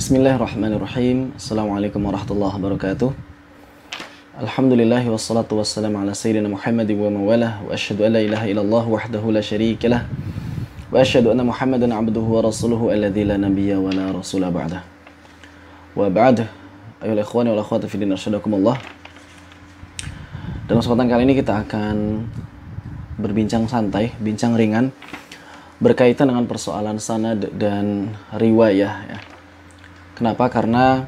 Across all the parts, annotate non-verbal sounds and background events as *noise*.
Bismillahirrahmanirrahim Assalamualaikum warahmatullahi wabarakatuh Alhamdulillahi wassalatu wassalamu ala sayyidina Muhammadin wa mawalah Wa ashadu ala la ilaha illallah wahdahu la syarika lah Wa ashadu anna Muhammadin abduhu wa rasuluhu alladhi la nabiyya wa la rasulah ba'dah Wa ba'dah Ayol ikhwani wa lakhwati fidin arshadakum Allah Dalam kesempatan kali ini kita akan berbincang santai, bincang ringan berkaitan dengan persoalan sana dan riwayah ya. Kenapa? Karena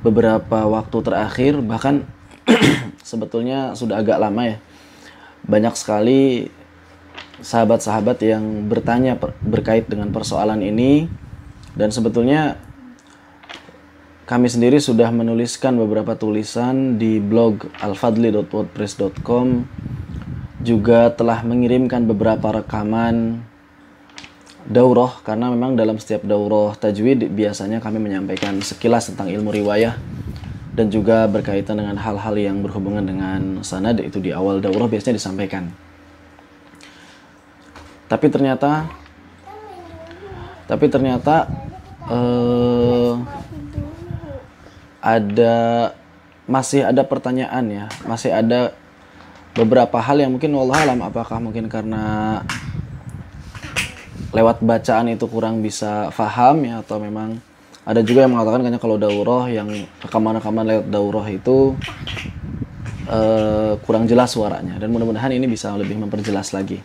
beberapa waktu terakhir bahkan *clears throat* sebetulnya sudah agak lama ya. Banyak sekali sahabat-sahabat yang bertanya berkait dengan persoalan ini dan sebetulnya kami sendiri sudah menuliskan beberapa tulisan di blog alfadli.wordpress.com juga telah mengirimkan beberapa rekaman daurah karena memang dalam setiap daurah tajwid biasanya kami menyampaikan sekilas tentang ilmu riwayah dan juga berkaitan dengan hal-hal yang berhubungan dengan sanad itu di awal daurah biasanya disampaikan. Tapi ternyata tapi ternyata eh, ada masih ada pertanyaan ya, masih ada beberapa hal yang mungkin Allah alam apakah mungkin karena lewat bacaan itu kurang bisa faham ya atau memang ada juga yang mengatakan kayaknya kalau daurah yang rekaman-rekaman lewat daurah itu uh, kurang jelas suaranya dan mudah-mudahan ini bisa lebih memperjelas lagi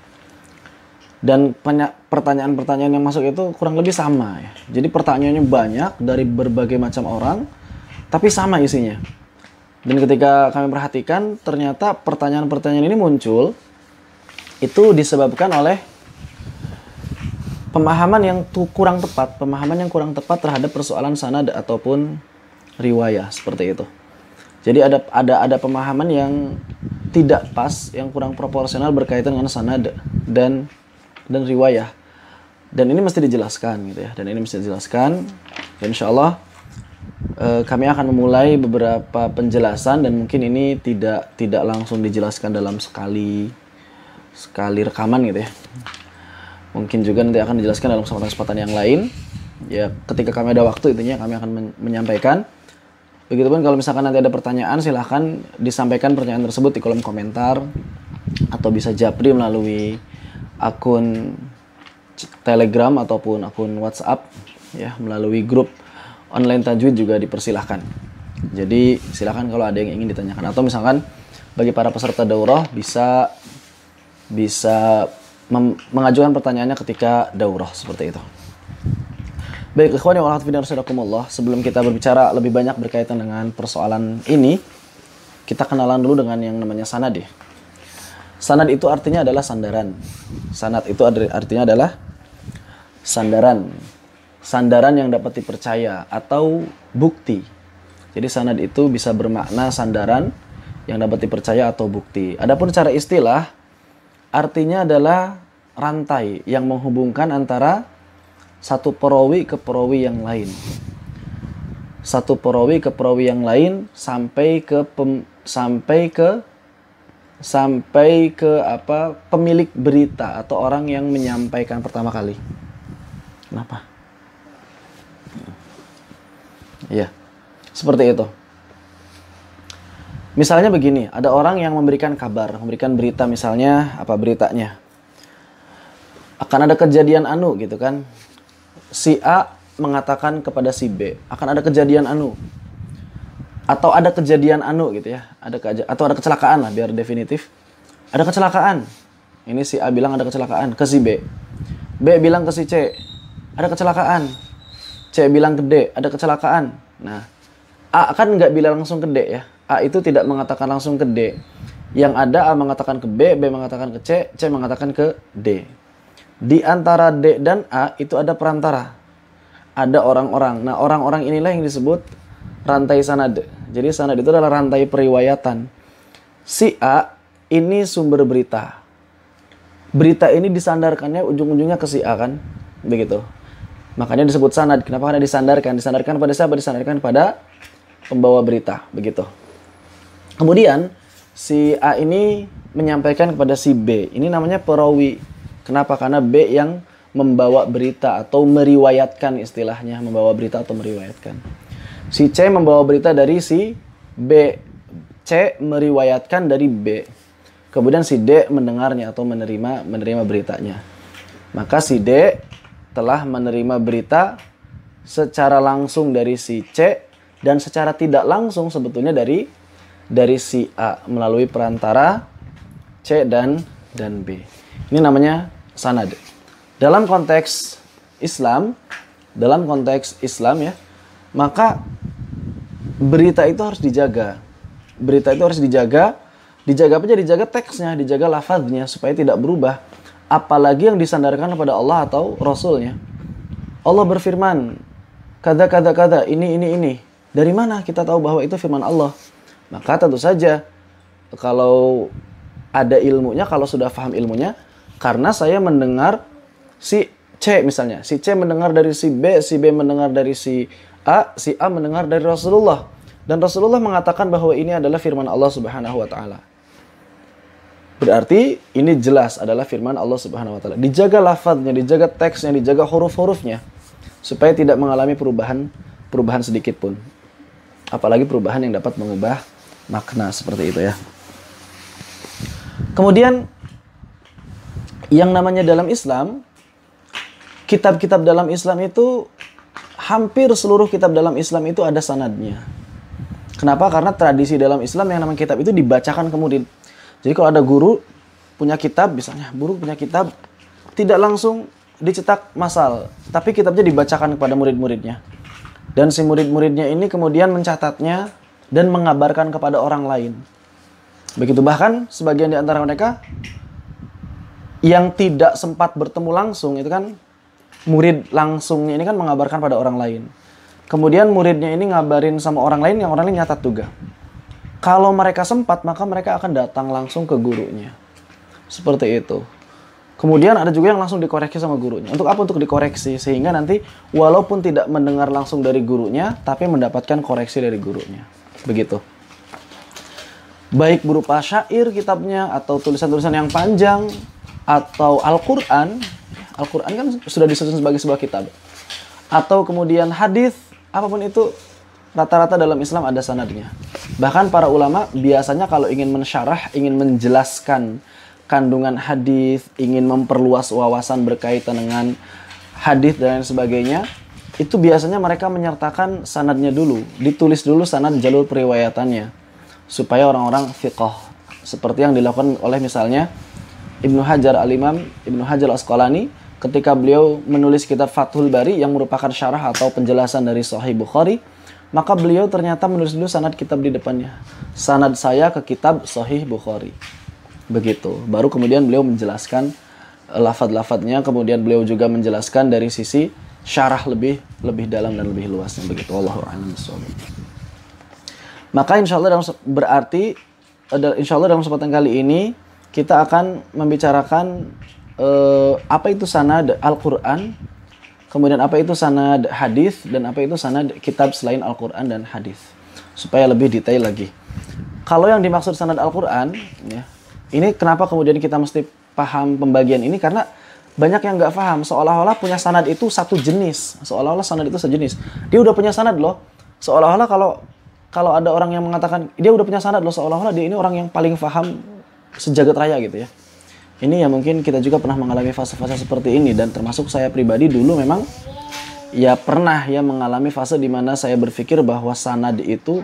dan banyak pertanyaan-pertanyaan yang masuk itu kurang lebih sama ya jadi pertanyaannya banyak dari berbagai macam orang tapi sama isinya. Dan ketika kami perhatikan, ternyata pertanyaan-pertanyaan ini muncul itu disebabkan oleh pemahaman yang kurang tepat, pemahaman yang kurang tepat terhadap persoalan sanad ataupun riwayah seperti itu. Jadi ada ada ada pemahaman yang tidak pas, yang kurang proporsional berkaitan dengan sanad dan dan riwayah. Dan ini mesti dijelaskan gitu ya. Dan ini mesti dijelaskan. Dan insya Allah Eh, kami akan memulai beberapa penjelasan dan mungkin ini tidak tidak langsung dijelaskan dalam sekali sekali rekaman gitu ya. Mungkin juga nanti akan dijelaskan dalam kesempatan-kesempatan yang lain. Ya, ketika kami ada waktu intinya kami akan men menyampaikan. Begitupun kalau misalkan nanti ada pertanyaan silahkan disampaikan pertanyaan tersebut di kolom komentar atau bisa japri melalui akun Telegram ataupun akun WhatsApp ya melalui grup online tajwid juga dipersilahkan. Jadi silahkan kalau ada yang ingin ditanyakan atau misalkan bagi para peserta daurah bisa bisa mengajukan pertanyaannya ketika daurah seperti itu. Baik, ikhwani warahmatullahi wabarakatuh. Sebelum kita berbicara lebih banyak berkaitan dengan persoalan ini, kita kenalan dulu dengan yang namanya sanad ya. Sanad itu artinya adalah sandaran. Sanad itu artinya adalah sandaran sandaran yang dapat dipercaya atau bukti. Jadi sanad itu bisa bermakna sandaran yang dapat dipercaya atau bukti. Adapun cara istilah artinya adalah rantai yang menghubungkan antara satu perawi ke perawi yang lain. Satu perawi ke perawi yang lain sampai ke pem, sampai ke sampai ke apa pemilik berita atau orang yang menyampaikan pertama kali. Kenapa? Iya. Seperti itu. Misalnya begini, ada orang yang memberikan kabar, memberikan berita misalnya apa beritanya. Akan ada kejadian anu gitu kan. Si A mengatakan kepada si B, akan ada kejadian anu. Atau ada kejadian anu gitu ya. Ada ke, atau ada kecelakaan lah biar definitif. Ada kecelakaan. Ini si A bilang ada kecelakaan ke si B. B bilang ke si C, ada kecelakaan C bilang ke D, ada kecelakaan. Nah, A kan nggak bilang langsung ke D ya. A itu tidak mengatakan langsung ke D. Yang ada A mengatakan ke B, B mengatakan ke C, C mengatakan ke D. Di antara D dan A itu ada perantara. Ada orang-orang. Nah, orang-orang inilah yang disebut rantai sanad. Jadi sanad itu adalah rantai periwayatan. Si A ini sumber berita. Berita ini disandarkannya ujung-ujungnya ke si A kan? Begitu. Makanya disebut sanad. Kenapa? Karena disandarkan. Disandarkan pada siapa? Disandarkan pada pembawa berita. Begitu. Kemudian, si A ini menyampaikan kepada si B. Ini namanya perawi. Kenapa? Karena B yang membawa berita atau meriwayatkan istilahnya. Membawa berita atau meriwayatkan. Si C membawa berita dari si B. C meriwayatkan dari B. Kemudian si D mendengarnya atau menerima menerima beritanya. Maka si D telah menerima berita secara langsung dari si C dan secara tidak langsung sebetulnya dari dari si A melalui perantara C dan dan B. Ini namanya sanad. Dalam konteks Islam, dalam konteks Islam ya, maka berita itu harus dijaga. Berita itu harus dijaga. Dijaga apa Jadi Dijaga teksnya, dijaga lafaznya supaya tidak berubah apalagi yang disandarkan kepada Allah atau Rasulnya. Allah berfirman, kada kada kada ini ini ini. Dari mana kita tahu bahwa itu firman Allah? Maka tentu saja kalau ada ilmunya, kalau sudah paham ilmunya, karena saya mendengar si C misalnya, si C mendengar dari si B, si B mendengar dari si A, si A mendengar dari Rasulullah. Dan Rasulullah mengatakan bahwa ini adalah firman Allah Subhanahu wa taala. Berarti ini jelas adalah firman Allah Subhanahu wa taala. Dijaga lafaznya, dijaga teksnya, dijaga huruf-hurufnya supaya tidak mengalami perubahan perubahan sedikit pun. Apalagi perubahan yang dapat mengubah makna seperti itu ya. Kemudian yang namanya dalam Islam kitab-kitab dalam Islam itu hampir seluruh kitab dalam Islam itu ada sanadnya. Kenapa? Karena tradisi dalam Islam yang namanya kitab itu dibacakan kemudian jadi kalau ada guru punya kitab, misalnya guru punya kitab, tidak langsung dicetak masal, tapi kitabnya dibacakan kepada murid-muridnya. Dan si murid-muridnya ini kemudian mencatatnya dan mengabarkan kepada orang lain. Begitu bahkan sebagian di antara mereka yang tidak sempat bertemu langsung itu kan murid langsungnya ini kan mengabarkan pada orang lain. Kemudian muridnya ini ngabarin sama orang lain yang orang lain nyatat juga. Kalau mereka sempat, maka mereka akan datang langsung ke gurunya. Seperti itu. Kemudian ada juga yang langsung dikoreksi sama gurunya. Untuk apa? Untuk dikoreksi sehingga nanti walaupun tidak mendengar langsung dari gurunya, tapi mendapatkan koreksi dari gurunya. Begitu. Baik berupa syair kitabnya atau tulisan-tulisan yang panjang atau Al-Qur'an. Al-Qur'an kan sudah disusun sebagai sebuah kitab. Atau kemudian hadis, apapun itu rata-rata dalam Islam ada sanadnya. Bahkan para ulama biasanya kalau ingin mensyarah, ingin menjelaskan kandungan hadis, ingin memperluas wawasan berkaitan dengan hadis dan lain sebagainya, itu biasanya mereka menyertakan sanadnya dulu, ditulis dulu sanad jalur periwayatannya supaya orang-orang fiqh seperti yang dilakukan oleh misalnya Ibnu Hajar Al-Imam Ibnu Hajar al Asqalani ketika beliau menulis kitab Fathul Bari yang merupakan syarah atau penjelasan dari Sahih Bukhari maka beliau ternyata menulis dulu sanad kitab di depannya. Sanad saya ke kitab Sahih Bukhari. Begitu. Baru kemudian beliau menjelaskan eh, lafad-lafadnya. Kemudian beliau juga menjelaskan dari sisi syarah lebih lebih dalam dan lebih luasnya. Begitu. Allahu a'lam Maka insya Allah dalam, berarti eh, insya Allah dalam kesempatan kali ini kita akan membicarakan uh, apa itu sanad Al-Quran kemudian apa itu sanad hadis dan apa itu sanad kitab selain Al-Qur'an dan hadis. Supaya lebih detail lagi. Kalau yang dimaksud sanad Al-Qur'an ya, ini kenapa kemudian kita mesti paham pembagian ini karena banyak yang nggak paham seolah-olah punya sanad itu satu jenis seolah-olah sanad itu sejenis dia udah punya sanad loh seolah-olah kalau kalau ada orang yang mengatakan dia udah punya sanad loh seolah-olah dia ini orang yang paling paham sejagat raya gitu ya ini ya mungkin kita juga pernah mengalami fase-fase seperti ini dan termasuk saya pribadi dulu memang ya pernah ya mengalami fase di mana saya berpikir bahwa sanad itu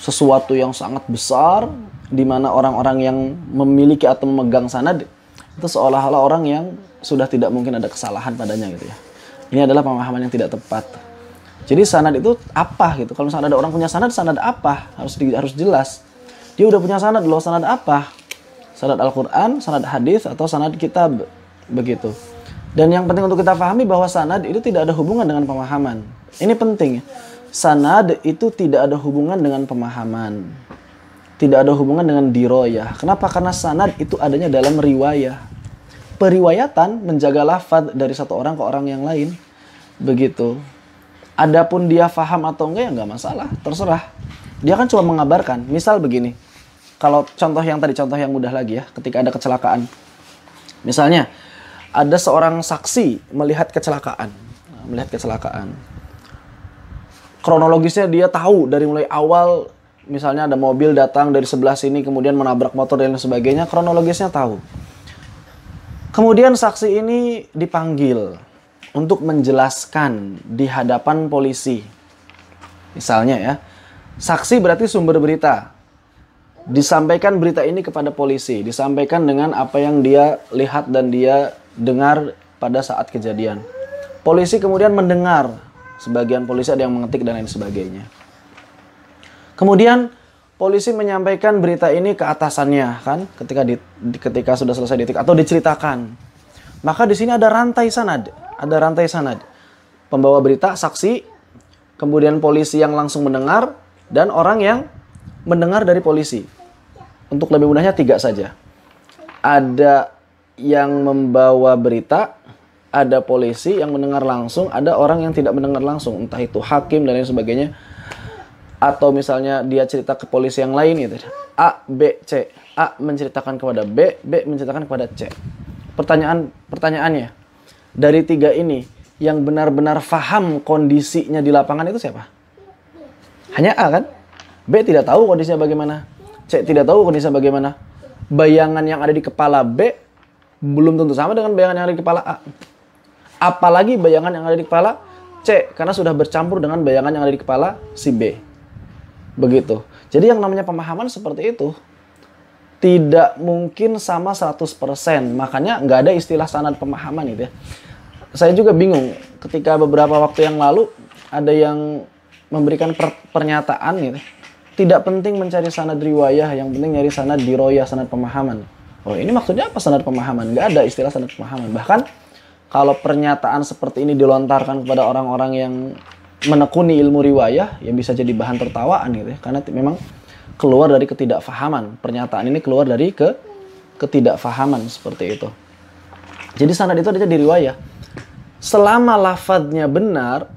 sesuatu yang sangat besar di mana orang-orang yang memiliki atau memegang sanad itu seolah-olah orang yang sudah tidak mungkin ada kesalahan padanya gitu ya. Ini adalah pemahaman yang tidak tepat. Jadi sanad itu apa gitu? Kalau misalnya ada orang punya sanad, sanad apa? Harus di, harus jelas. Dia udah punya sanad loh, sanad apa? sanad Al-Qur'an, sanad hadis atau sanad kitab begitu. Dan yang penting untuk kita pahami bahwa sanad itu tidak ada hubungan dengan pemahaman. Ini penting. Sanad itu tidak ada hubungan dengan pemahaman. Tidak ada hubungan dengan diroyah. Kenapa? Karena sanad itu adanya dalam riwayah. Periwayatan menjaga lafad dari satu orang ke orang yang lain. Begitu. Adapun dia faham atau enggak ya enggak masalah, terserah. Dia kan cuma mengabarkan. Misal begini, kalau contoh yang tadi contoh yang mudah lagi ya, ketika ada kecelakaan. Misalnya ada seorang saksi melihat kecelakaan, nah, melihat kecelakaan. Kronologisnya dia tahu dari mulai awal misalnya ada mobil datang dari sebelah sini kemudian menabrak motor dan sebagainya, kronologisnya tahu. Kemudian saksi ini dipanggil untuk menjelaskan di hadapan polisi. Misalnya ya, saksi berarti sumber berita disampaikan berita ini kepada polisi, disampaikan dengan apa yang dia lihat dan dia dengar pada saat kejadian. Polisi kemudian mendengar, sebagian polisi ada yang mengetik dan lain sebagainya. Kemudian polisi menyampaikan berita ini ke atasannya kan ketika di, ketika sudah selesai detik atau diceritakan. Maka di sini ada rantai sanad, ada rantai sanad. Pembawa berita, saksi, kemudian polisi yang langsung mendengar dan orang yang mendengar dari polisi. Untuk lebih mudahnya tiga saja. Ada yang membawa berita, ada polisi yang mendengar langsung, ada orang yang tidak mendengar langsung, entah itu hakim dan lain sebagainya. Atau misalnya dia cerita ke polisi yang lain gitu. A, B, C. A menceritakan kepada B, B menceritakan kepada C. Pertanyaan pertanyaannya dari tiga ini yang benar-benar faham kondisinya di lapangan itu siapa? Hanya A kan? B tidak tahu kondisinya bagaimana. C tidak tahu kondisi bagaimana. Bayangan yang ada di kepala B belum tentu sama dengan bayangan yang ada di kepala A. Apalagi bayangan yang ada di kepala C karena sudah bercampur dengan bayangan yang ada di kepala si B. Begitu. Jadi yang namanya pemahaman seperti itu tidak mungkin sama 100%. Makanya nggak ada istilah sanad pemahaman itu ya. Saya juga bingung ketika beberapa waktu yang lalu ada yang memberikan per pernyataan gitu ya. Tidak penting mencari sanad riwayah, yang penting nyari sanad diroyah, sanad pemahaman. Oh, ini maksudnya apa sanad pemahaman? Gak ada istilah sanad pemahaman. Bahkan kalau pernyataan seperti ini dilontarkan kepada orang-orang yang menekuni ilmu riwayah, yang bisa jadi bahan tertawaan gitu ya. Karena memang keluar dari ketidakfahaman. Pernyataan ini keluar dari ke ketidakfahaman seperti itu. Jadi sanad itu ada di riwayah. Selama lafadznya benar,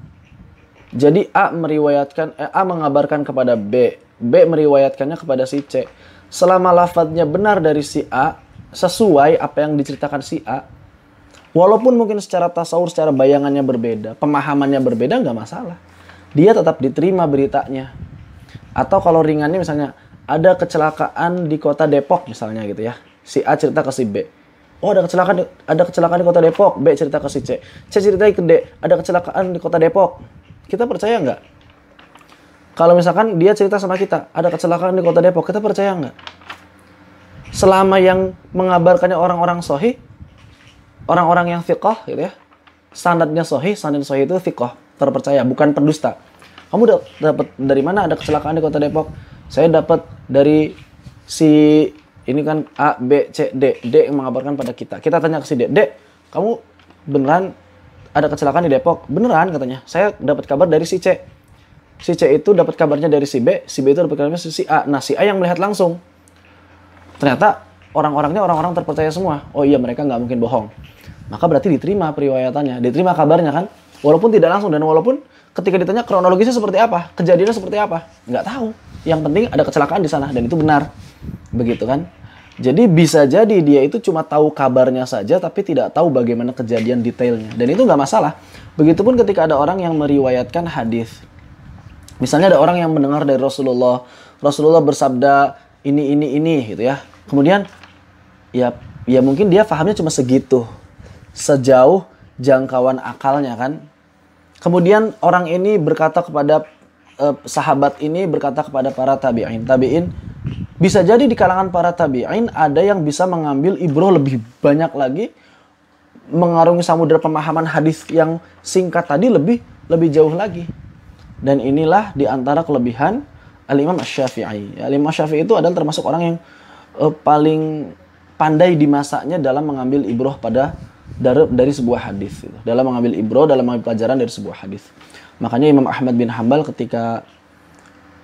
jadi A meriwayatkan eh, A mengabarkan kepada B, B meriwayatkannya kepada si C. Selama lafadznya benar dari si A, sesuai apa yang diceritakan si A, walaupun mungkin secara tasawur, secara bayangannya berbeda, pemahamannya berbeda, nggak masalah. Dia tetap diterima beritanya. Atau kalau ringannya misalnya, ada kecelakaan di kota Depok misalnya gitu ya. Si A cerita ke si B. Oh ada kecelakaan ada kecelakaan di kota Depok. B cerita ke si C. C cerita ke D. Ada kecelakaan di kota Depok. Kita percaya nggak? Kalau misalkan dia cerita sama kita, ada kecelakaan di kota Depok, kita percaya nggak? Selama yang mengabarkannya orang-orang sohi, orang-orang yang fiqah gitu ya, standarnya sohi, standar sohi itu fiqah, terpercaya, bukan pendusta. Kamu dapat dari mana ada kecelakaan di kota Depok? Saya dapat dari si ini kan A, B, C, D. D yang mengabarkan pada kita. Kita tanya ke si D, D, kamu beneran ada kecelakaan di Depok? Beneran katanya. Saya dapat kabar dari si C si C itu dapat kabarnya dari si B, si B itu dapat kabarnya dari si A. Nah, si A yang melihat langsung. Ternyata orang-orangnya orang-orang terpercaya semua. Oh iya, mereka nggak mungkin bohong. Maka berarti diterima periwayatannya, diterima kabarnya kan? Walaupun tidak langsung dan walaupun ketika ditanya kronologisnya seperti apa, kejadiannya seperti apa, nggak tahu. Yang penting ada kecelakaan di sana dan itu benar, begitu kan? Jadi bisa jadi dia itu cuma tahu kabarnya saja tapi tidak tahu bagaimana kejadian detailnya dan itu nggak masalah. Begitupun ketika ada orang yang meriwayatkan hadis Misalnya ada orang yang mendengar dari Rasulullah, Rasulullah bersabda ini ini ini gitu ya. Kemudian ya ya mungkin dia fahamnya cuma segitu. Sejauh jangkauan akalnya kan. Kemudian orang ini berkata kepada eh, sahabat ini berkata kepada para tabi'in. Tabi'in bisa jadi di kalangan para tabi'in ada yang bisa mengambil ibroh lebih banyak lagi mengarungi samudera pemahaman hadis yang singkat tadi lebih lebih jauh lagi. Dan inilah di antara kelebihan Al-Imam Asy-Syafi'i. Al-Imam Asy-Syafi'i itu adalah termasuk orang yang uh, paling pandai di masanya dalam mengambil ibroh pada dari, dari sebuah hadis gitu. dalam mengambil ibroh dalam mengambil pelajaran dari sebuah hadis makanya Imam Ahmad bin Hambal ketika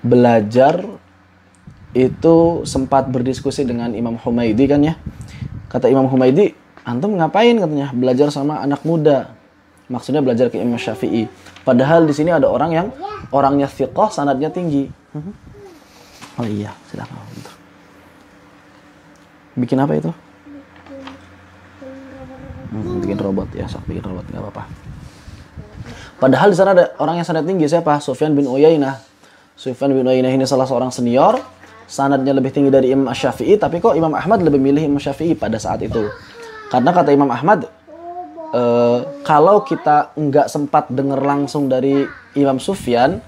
belajar itu sempat berdiskusi dengan Imam Humaidi kan ya kata Imam Humaidi antum ngapain katanya belajar sama anak muda maksudnya belajar ke Imam Syafi'i. Padahal di sini ada orang yang orangnya fiqh, sanadnya tinggi. Oh iya, silakan. Bikin apa itu? Hmm, bikin robot ya, sok bikin robot nggak apa-apa. Padahal di sana ada orang yang sanad tinggi siapa? Sufyan bin Uyainah. Sufyan bin Uyainah ini salah seorang senior, sanadnya lebih tinggi dari Imam Syafi'i, tapi kok Imam Ahmad lebih milih Imam Syafi'i pada saat itu? Karena kata Imam Ahmad, uh, kalau kita nggak sempat dengar langsung dari Imam Sufyan,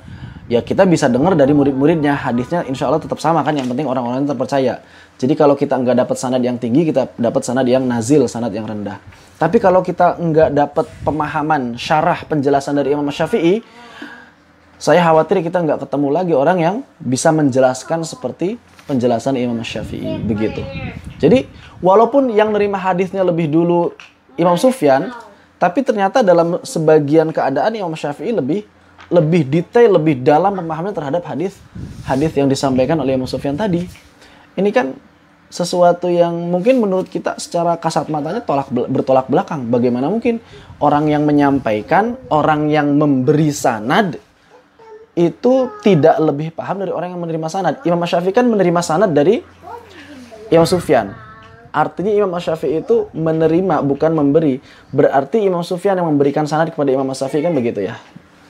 ya kita bisa dengar dari murid-muridnya. Hadisnya insya Allah tetap sama kan, yang penting orang-orang terpercaya. Jadi kalau kita nggak dapat sanad yang tinggi, kita dapat sanad yang nazil, sanad yang rendah. Tapi kalau kita nggak dapat pemahaman syarah penjelasan dari Imam Syafi'i, saya khawatir kita nggak ketemu lagi orang yang bisa menjelaskan seperti penjelasan Imam Syafi'i begitu. Jadi walaupun yang nerima hadisnya lebih dulu Imam Sufyan, tapi ternyata dalam sebagian keadaan Imam Syafi'i lebih lebih detail, lebih dalam pemahamannya terhadap hadis hadis yang disampaikan oleh Imam Sufyan tadi. Ini kan sesuatu yang mungkin menurut kita secara kasat matanya tolak bertolak belakang. Bagaimana mungkin orang yang menyampaikan, orang yang memberi sanad itu tidak lebih paham dari orang yang menerima sanad. Imam Syafi'i kan menerima sanad dari Imam Sufyan. Artinya Imam Syafi'i itu menerima bukan memberi. Berarti Imam Sufyan yang memberikan sanad kepada Imam Syafi'i kan begitu ya.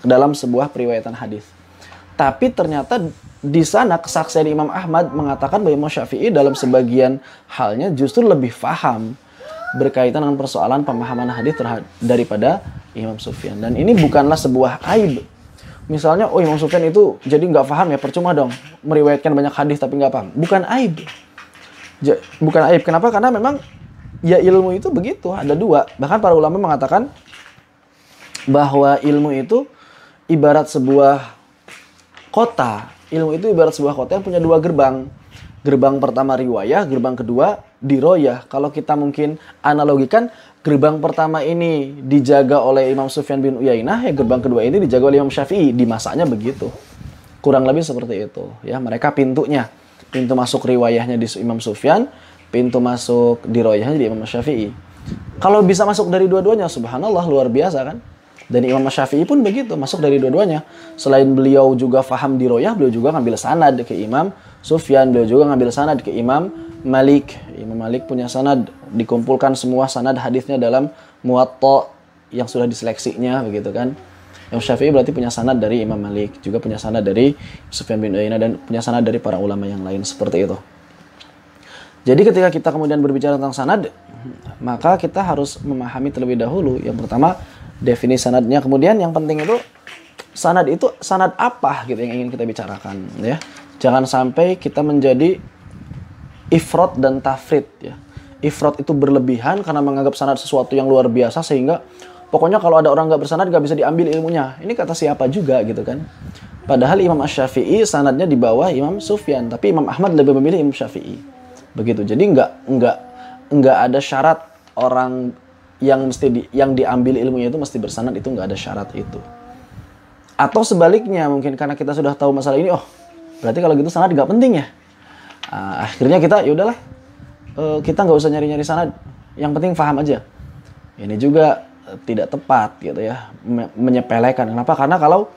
Dalam sebuah periwayatan hadis. Tapi ternyata di sana kesaksian Imam Ahmad mengatakan bahwa Imam Syafi'i dalam sebagian halnya justru lebih faham berkaitan dengan persoalan pemahaman hadis daripada Imam Sufyan. Dan ini bukanlah sebuah aib. Misalnya, oh Imam Sufyan itu jadi nggak paham ya, percuma dong meriwayatkan banyak hadis tapi nggak paham. Bukan aib bukan aib. Kenapa? Karena memang ya ilmu itu begitu. Ada dua. Bahkan para ulama mengatakan bahwa ilmu itu ibarat sebuah kota. Ilmu itu ibarat sebuah kota yang punya dua gerbang. Gerbang pertama riwayah, gerbang kedua diroyah. Kalau kita mungkin analogikan, gerbang pertama ini dijaga oleh Imam Sufyan bin Uyainah, ya gerbang kedua ini dijaga oleh Imam Syafi'i. Di masanya begitu. Kurang lebih seperti itu. ya Mereka pintunya pintu masuk riwayahnya di Imam Sufyan, pintu masuk di royahnya di Imam Syafi'i. Kalau bisa masuk dari dua-duanya, subhanallah luar biasa kan? Dan Imam Syafi'i pun begitu, masuk dari dua-duanya. Selain beliau juga faham di royah, beliau juga ngambil sanad ke Imam Sufyan, beliau juga ngambil sanad ke Imam Malik. Imam Malik punya sanad, dikumpulkan semua sanad hadisnya dalam muwatta yang sudah diseleksinya begitu kan. Imam Syafi'i berarti punya sanad dari Imam Malik, juga punya sanad dari Sufyan bin Uyainah dan punya sanad dari para ulama yang lain seperti itu. Jadi ketika kita kemudian berbicara tentang sanad, maka kita harus memahami terlebih dahulu yang pertama definisi sanadnya. Kemudian yang penting itu sanad itu sanad apa gitu yang ingin kita bicarakan ya. Jangan sampai kita menjadi ifrot dan tafrit ya. Ifrot itu berlebihan karena menganggap sanad sesuatu yang luar biasa sehingga pokoknya kalau ada orang nggak bersanad nggak bisa diambil ilmunya ini kata siapa juga gitu kan padahal Imam Syafi'i sanadnya di bawah Imam Sufyan tapi Imam Ahmad lebih memilih Imam Syafi'i begitu jadi nggak nggak nggak ada syarat orang yang mesti di, yang diambil ilmunya itu mesti bersanad itu nggak ada syarat itu atau sebaliknya mungkin karena kita sudah tahu masalah ini oh berarti kalau gitu sanad nggak penting ya uh, akhirnya kita ya udahlah uh, kita nggak usah nyari nyari sanad yang penting paham aja ini juga tidak tepat gitu ya menyepelekan kenapa karena kalau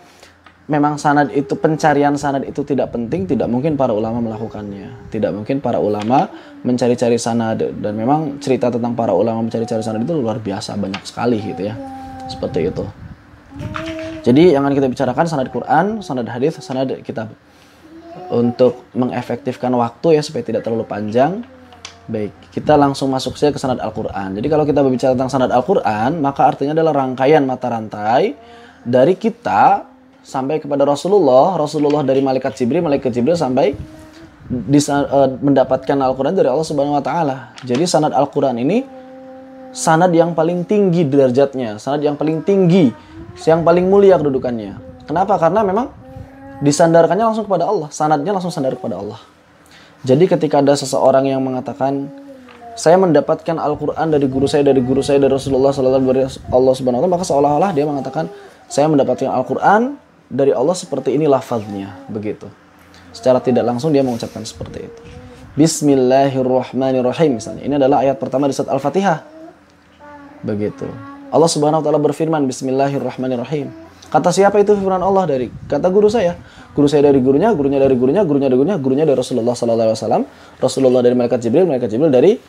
memang sanad itu pencarian sanad itu tidak penting tidak mungkin para ulama melakukannya tidak mungkin para ulama mencari-cari sanad dan memang cerita tentang para ulama mencari-cari sanad itu luar biasa banyak sekali gitu ya seperti itu jadi yang akan kita bicarakan sanad Quran sanad hadis sanad kitab untuk mengefektifkan waktu ya supaya tidak terlalu panjang Baik, kita langsung masuk saja ke sanad Al-Quran. Jadi kalau kita berbicara tentang sanad Al-Quran, maka artinya adalah rangkaian mata rantai dari kita sampai kepada Rasulullah, Rasulullah dari malaikat Jibril, malaikat Jibril sampai disa, e, mendapatkan Al-Quran dari Allah Subhanahu Wa Taala. Jadi sanad Al-Quran ini sanad yang paling tinggi derajatnya, sanad yang paling tinggi, yang paling mulia kedudukannya. Kenapa? Karena memang disandarkannya langsung kepada Allah, sanadnya langsung sandar kepada Allah. Jadi ketika ada seseorang yang mengatakan saya mendapatkan Al-Qur'an dari guru saya dari guru saya dari Rasulullah sallallahu alaihi wasallam maka seolah-olah dia mengatakan saya mendapatkan Al-Qur'an dari Allah seperti ini lafaznya begitu. Secara tidak langsung dia mengucapkan seperti itu. Bismillahirrahmanirrahim misalnya. Ini adalah ayat pertama di surat Al-Fatihah. Begitu. Allah Subhanahu wa taala berfirman Bismillahirrahmanirrahim. Kata siapa itu firman Allah dari kata guru saya. Guru saya dari gurunya, gurunya dari gurunya, gurunya dari gurunya, gurunya dari Rasulullah sallallahu alaihi wasallam, Rasulullah dari malaikat Jibril, malaikat Jibril dari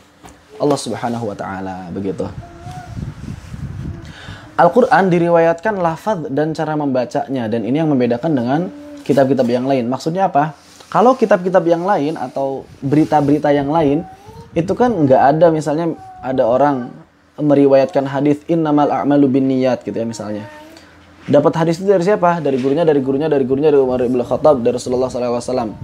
Allah Subhanahu wa taala, begitu. Al-Qur'an diriwayatkan lafaz dan cara membacanya dan ini yang membedakan dengan kitab-kitab yang lain. Maksudnya apa? Kalau kitab-kitab yang lain atau berita-berita yang lain itu kan nggak ada misalnya ada orang meriwayatkan hadis innamal a'malu binniyat gitu ya misalnya Dapat hadis itu dari siapa? Dari gurunya, dari gurunya, dari gurunya, dari Umar bin Khattab, dari Rasulullah SAW.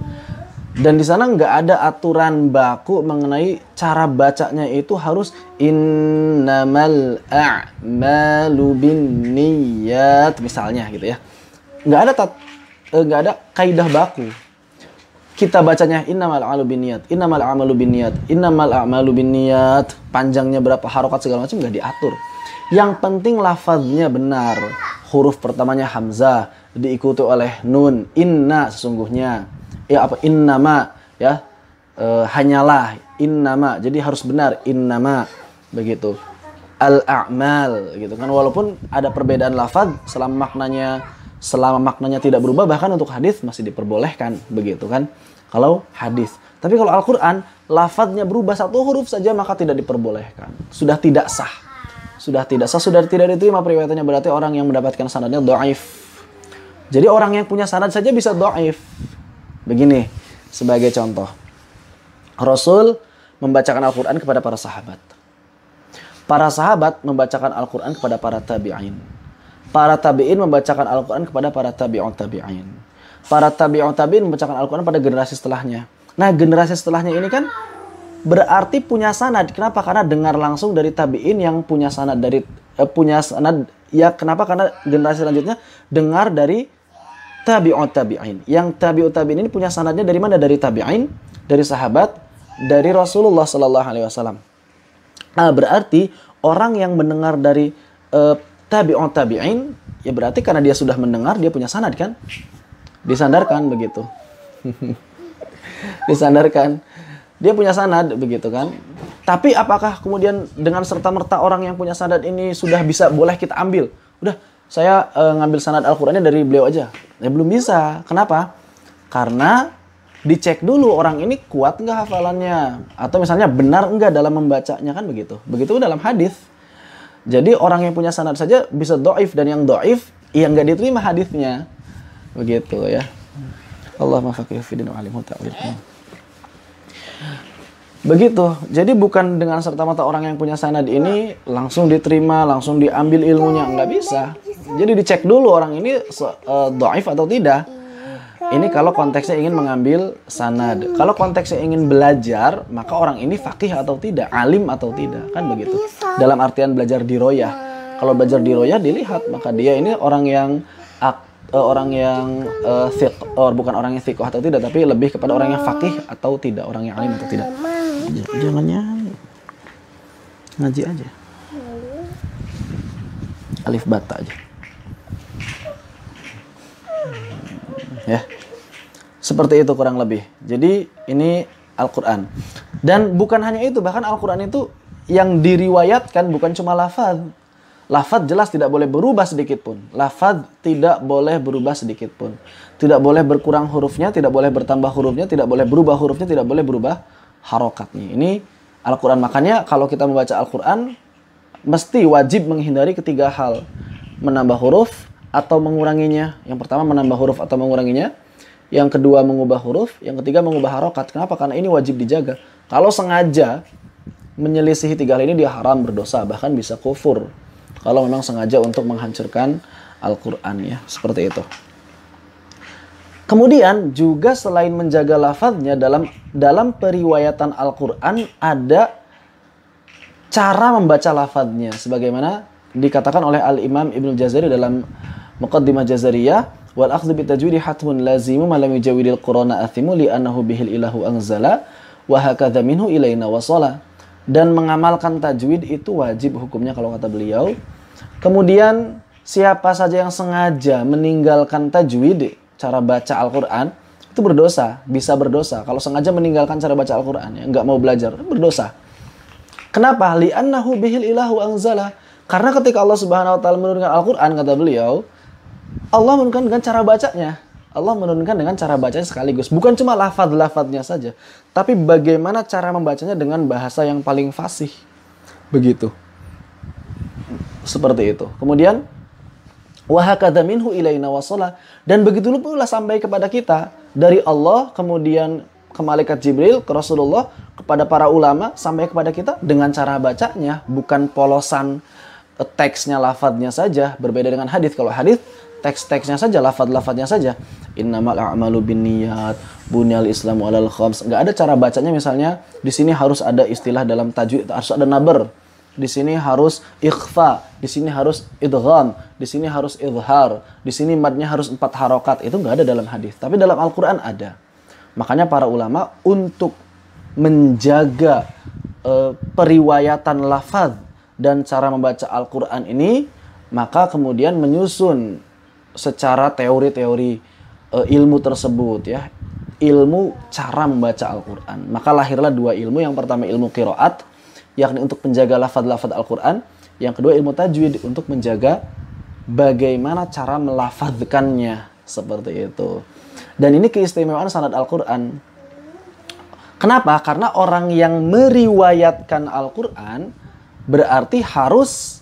Dan di sana nggak ada aturan baku mengenai cara bacanya itu harus innamal a'malu bin niyat misalnya gitu ya. Nggak ada tat, eh, nggak ada kaidah baku. Kita bacanya innamal a'malu bin niyat, innamal a'malu bin niyat, innamal a'malu bin niyat. Panjangnya berapa harokat segala macam nggak diatur. Yang penting lafaznya benar huruf pertamanya hamzah diikuti oleh nun inna sesungguhnya ya apa innama ya e, hanyalah innama jadi harus benar innama begitu al a'mal gitu kan walaupun ada perbedaan lafaz selama maknanya selama maknanya tidak berubah bahkan untuk hadis masih diperbolehkan begitu kan kalau hadis tapi kalau Al-Qur'an lafaznya berubah satu huruf saja maka tidak diperbolehkan sudah tidak sah sudah tidak sah sudah tidak diterima periwayatannya berarti orang yang mendapatkan sanadnya doaif jadi orang yang punya sanad saja bisa doaif begini sebagai contoh Rasul membacakan Al-Quran kepada para sahabat para sahabat membacakan Al-Quran kepada para tabi'in para tabi'in membacakan Al-Quran kepada para tabi'un tabi'in para tabi'un tabi'in membacakan Al-Quran pada generasi setelahnya nah generasi setelahnya ini kan berarti punya sanad. Kenapa? Karena dengar langsung dari tabiin yang punya sanad dari eh, punya sanad. Ya kenapa? Karena generasi selanjutnya dengar dari tabi'ut tabi'in. Yang tabi'ut tabi'in ini punya sanadnya dari mana? Dari tabi'in, dari sahabat, dari Rasulullah sallallahu alaihi wasallam. Nah, berarti orang yang mendengar dari eh, tabi'ut tabi'in ya berarti karena dia sudah mendengar dia punya sanad kan? Disandarkan begitu. *laughs* Disandarkan dia punya sanad begitu kan. Tapi apakah kemudian dengan serta merta orang yang punya sanad ini sudah bisa boleh kita ambil? Udah saya e, ngambil sanad Al-Qur'annya dari beliau aja. Ya belum bisa. Kenapa? Karena dicek dulu orang ini kuat nggak hafalannya atau misalnya benar nggak dalam membacanya kan begitu. Begitu dalam hadis. Jadi orang yang punya sanad saja bisa doif dan yang doif yang nggak diterima hadisnya begitu ya. Allah maha kafir fidin alimut ta'ala. Begitu. Jadi bukan dengan serta-merta orang yang punya sanad ini langsung diterima, langsung diambil ilmunya. Nggak bisa. Jadi dicek dulu orang ini uh, doif atau tidak. Ini kalau konteksnya ingin mengambil sanad. Kalau konteksnya ingin belajar, maka orang ini fakih atau tidak, alim atau tidak. Kan begitu. Dalam artian belajar di roya. Kalau belajar di roya dilihat, maka dia ini orang yang ak, uh, orang yang uh, eh, thik, or bukan orang yang thiqah atau tidak tapi lebih kepada orang yang fakih atau tidak orang yang alim atau tidak jangan nyanyi ngaji aja alif bata aja ya seperti itu kurang lebih jadi ini Al-Quran dan bukan hanya itu bahkan Al-Quran itu yang diriwayatkan bukan cuma lafaz lafaz jelas tidak boleh berubah sedikit pun lafaz tidak boleh berubah sedikit pun tidak boleh berkurang hurufnya tidak boleh bertambah hurufnya tidak boleh berubah hurufnya tidak boleh berubah harokatnya. Ini Al-Quran. Makanya kalau kita membaca Al-Quran, mesti wajib menghindari ketiga hal. Menambah huruf atau menguranginya. Yang pertama menambah huruf atau menguranginya. Yang kedua mengubah huruf. Yang ketiga mengubah harokat. Kenapa? Karena ini wajib dijaga. Kalau sengaja menyelisihi tiga hal ini dia haram berdosa. Bahkan bisa kufur. Kalau memang sengaja untuk menghancurkan Al-Quran ya. Seperti itu. Kemudian juga selain menjaga lafaznya dalam dalam periwayatan Al-Qur'an ada cara membaca lafaznya sebagaimana dikatakan oleh Al-Imam Ibnu Jazari dalam Muqaddimah Jazariyah wal akhdhu tajwidi hatmun lazimu ma lam al qurana athimu li annahu bihil ilahu anzala wa hakadha minhu ilaina wasala dan mengamalkan tajwid itu wajib hukumnya kalau kata beliau kemudian siapa saja yang sengaja meninggalkan tajwid cara baca Al-Quran itu berdosa, bisa berdosa. Kalau sengaja meninggalkan cara baca Al-Quran, ya, nggak mau belajar, berdosa. Kenapa? Li'annahu bihil ilahu angzala. Karena ketika Allah Subhanahu wa taala menurunkan Al-Qur'an kata beliau, Allah menurunkan dengan cara bacanya. Allah menurunkan dengan cara bacanya sekaligus, bukan cuma lafaz-lafaznya saja, tapi bagaimana cara membacanya dengan bahasa yang paling fasih. Begitu. Seperti itu. Kemudian Wahakadha minhu ilaina Dan begitu pula sampai kepada kita. Dari Allah, kemudian ke malaikat Jibril, ke Rasulullah, kepada para ulama, sampai kepada kita dengan cara bacanya. Bukan polosan eh, teksnya, lafadznya saja. Berbeda dengan hadis Kalau hadis teks-teksnya saja, lafadz-lafadznya saja. Innamal a'malu bin niyat, bunyal islam alal khams. Nggak ada cara bacanya misalnya, di sini harus ada istilah dalam tajwid, harus ada naber di sini harus ikhfa, di sini harus idgham, di sini harus izhar, di sini madnya harus empat harokat. Itu nggak ada dalam hadis, tapi dalam Al-Quran ada. Makanya para ulama untuk menjaga e, periwayatan lafaz dan cara membaca Al-Quran ini, maka kemudian menyusun secara teori-teori e, ilmu tersebut ya ilmu cara membaca Al-Quran. Maka lahirlah dua ilmu. Yang pertama ilmu kiroat, yakni untuk menjaga lafad-lafad Al-Quran. Yang kedua ilmu tajwid untuk menjaga bagaimana cara melafadkannya seperti itu. Dan ini keistimewaan sanad Al-Quran. Kenapa? Karena orang yang meriwayatkan Al-Quran berarti harus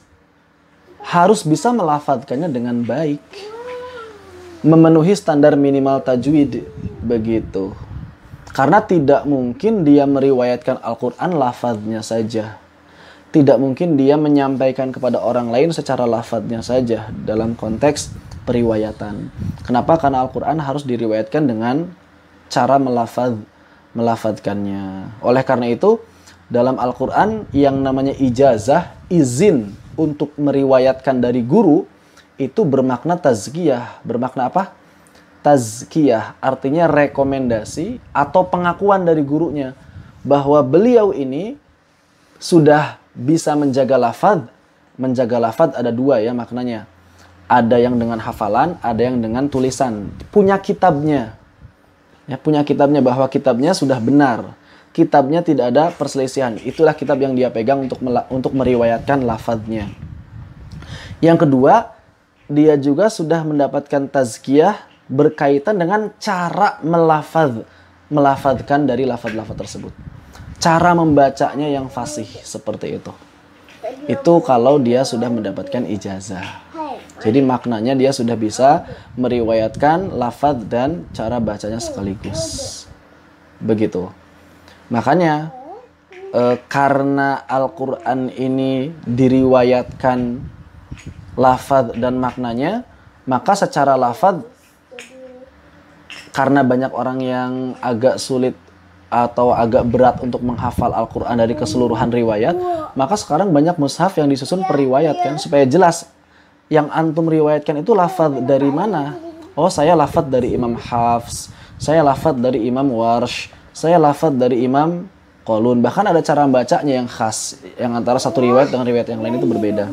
harus bisa melafadkannya dengan baik. Memenuhi standar minimal tajwid begitu. Karena tidak mungkin dia meriwayatkan Al-Quran lafadznya saja. Tidak mungkin dia menyampaikan kepada orang lain secara lafadznya saja dalam konteks periwayatan. Kenapa? Karena Al-Quran harus diriwayatkan dengan cara melafadz melafadzkannya. Oleh karena itu, dalam Al-Quran yang namanya ijazah, izin untuk meriwayatkan dari guru, itu bermakna tazkiyah. Bermakna apa? tazkiyah artinya rekomendasi atau pengakuan dari gurunya bahwa beliau ini sudah bisa menjaga lafad. Menjaga lafad ada dua ya maknanya. Ada yang dengan hafalan, ada yang dengan tulisan. Punya kitabnya. Ya, punya kitabnya bahwa kitabnya sudah benar. Kitabnya tidak ada perselisihan. Itulah kitab yang dia pegang untuk untuk meriwayatkan lafadznya. Yang kedua, dia juga sudah mendapatkan tazkiyah berkaitan dengan cara melafaz melafazkan dari lafaz-lafaz tersebut. Cara membacanya yang fasih seperti itu. Itu kalau dia sudah mendapatkan ijazah. Jadi maknanya dia sudah bisa meriwayatkan lafaz dan cara bacanya sekaligus. Begitu. Makanya e, karena Al-Qur'an ini diriwayatkan lafaz dan maknanya, maka secara lafaz karena banyak orang yang agak sulit atau agak berat untuk menghafal Al-Quran dari keseluruhan riwayat, iya. maka sekarang banyak mushaf yang disusun iya, per riwayat iya. kan, supaya jelas yang antum riwayatkan itu lafad dari mana. Oh, saya lafad dari Imam Hafs, saya lafad dari Imam Warsh, saya lafad dari Imam Kolun. Bahkan ada cara bacanya yang khas, yang antara satu riwayat dengan riwayat yang lain itu berbeda.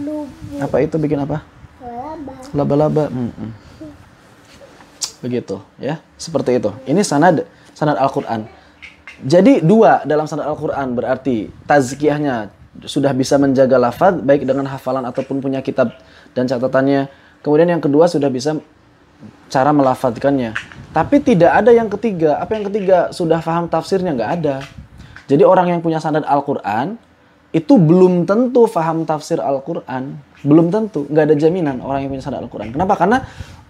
Apa itu bikin apa? Laba-laba. Laba-laba. Hmm begitu ya seperti itu ini sanad sanad Al-Qur'an jadi dua dalam sanad Al-Qur'an berarti tazkiyahnya sudah bisa menjaga lafaz baik dengan hafalan ataupun punya kitab dan catatannya kemudian yang kedua sudah bisa cara melafatkannya tapi tidak ada yang ketiga apa yang ketiga sudah paham tafsirnya nggak ada jadi orang yang punya sanad Al-Qur'an itu belum tentu paham tafsir Al-Qur'an belum tentu nggak ada jaminan orang yang punya sanad Al-Quran. Kenapa? Karena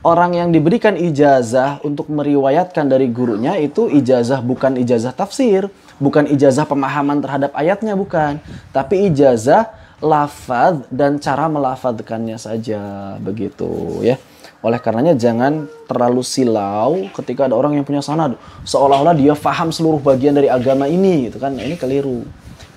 orang yang diberikan ijazah untuk meriwayatkan dari gurunya itu ijazah bukan ijazah tafsir, bukan ijazah pemahaman terhadap ayatnya bukan, tapi ijazah lafaz dan cara melafadzkannya saja begitu ya. Oleh karenanya jangan terlalu silau ketika ada orang yang punya sanad seolah-olah dia faham seluruh bagian dari agama ini gitu kan. Nah, ini keliru.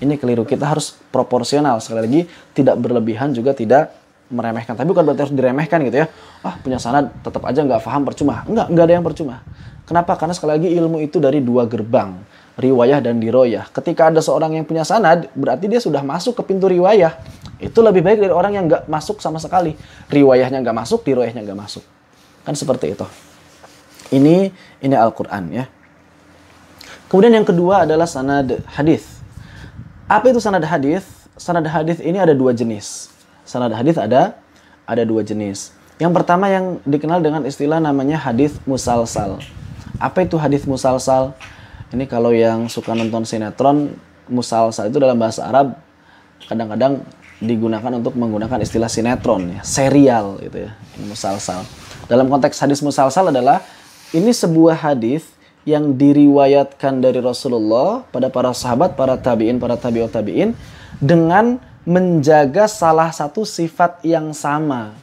Ini keliru. Kita harus proporsional sekali lagi tidak berlebihan juga tidak meremehkan tapi bukan berarti harus diremehkan gitu ya ah punya sanad tetap aja nggak paham percuma nggak nggak ada yang percuma kenapa karena sekali lagi ilmu itu dari dua gerbang riwayah dan diroyah ketika ada seorang yang punya sanad berarti dia sudah masuk ke pintu riwayah itu lebih baik dari orang yang nggak masuk sama sekali riwayahnya nggak masuk diroyahnya nggak masuk kan seperti itu ini ini Al-Quran ya kemudian yang kedua adalah sanad hadis apa itu sanad hadis sanad hadis ini ada dua jenis sanad hadis ada ada dua jenis. Yang pertama yang dikenal dengan istilah namanya hadis musalsal. Apa itu hadis musalsal? Ini kalau yang suka nonton sinetron, musalsal itu dalam bahasa Arab kadang-kadang digunakan untuk menggunakan istilah sinetron ya, serial gitu ya, ini musalsal. Dalam konteks hadis musalsal adalah ini sebuah hadis yang diriwayatkan dari Rasulullah pada para sahabat, para tabiin, para tabi'ut tabiin dengan menjaga salah satu sifat yang sama.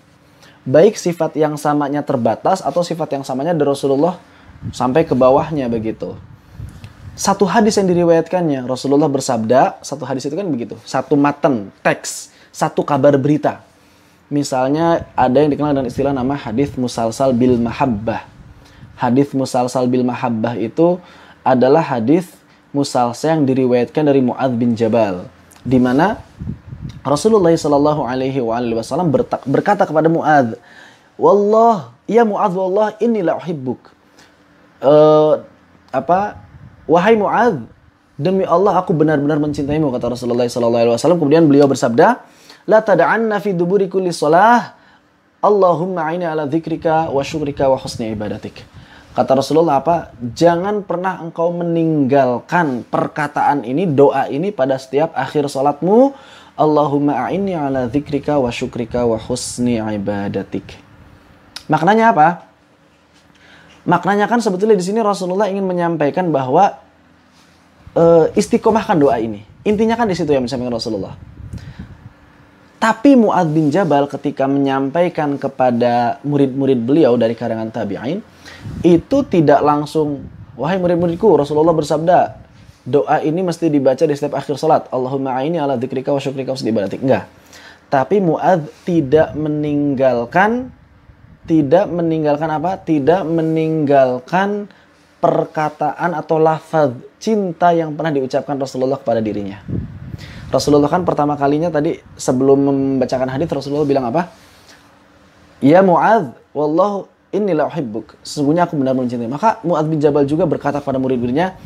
Baik sifat yang samanya terbatas atau sifat yang samanya dari Rasulullah sampai ke bawahnya begitu. Satu hadis yang diriwayatkannya, Rasulullah bersabda, satu hadis itu kan begitu, satu matan, teks, satu kabar berita. Misalnya ada yang dikenal dengan istilah nama hadis musalsal bil mahabbah. Hadis musalsal bil mahabbah itu adalah hadis musalsal yang diriwayatkan dari Muadz bin Jabal di mana Rasulullah Shallallahu Alaihi Wasallam berkata kepada Muadz, Wallah, ya Muadz, wallah inilah lah Uh, eh, apa? Wahai Muadz, demi Allah aku benar-benar mencintaimu kata Rasulullah Shallallahu Alaihi Wasallam. Kemudian beliau bersabda, La tada'anna fi duburi kulli salah Allahumma aini ala dzikrika wa syukrika wa husni ibadatik. Kata Rasulullah apa? Jangan pernah engkau meninggalkan perkataan ini, doa ini pada setiap akhir salatmu Allahumma a'inni ala zikrika wa syukrika wa husni ibadatik. Maknanya apa? Maknanya kan sebetulnya di sini Rasulullah ingin menyampaikan bahwa e, istiqomahkan doa ini. Intinya kan di situ yang disampaikan Rasulullah. Tapi Mu'ad bin Jabal ketika menyampaikan kepada murid-murid beliau dari karangan tabi'in, itu tidak langsung, wahai murid-muridku, Rasulullah bersabda, doa ini mesti dibaca di setiap akhir salat. Allahumma aini ala dzikrika wa syukrika wa ibadatik. Enggak. Tapi Muadz tidak meninggalkan tidak meninggalkan apa? Tidak meninggalkan perkataan atau lafaz cinta yang pernah diucapkan Rasulullah kepada dirinya. Rasulullah kan pertama kalinya tadi sebelum membacakan hadis Rasulullah bilang apa? Ya Muadz, wallahu inni la uhibbuk. Sesungguhnya aku benar-benar mencintai. Maka Mu'ad bin Jabal juga berkata kepada murid-muridnya,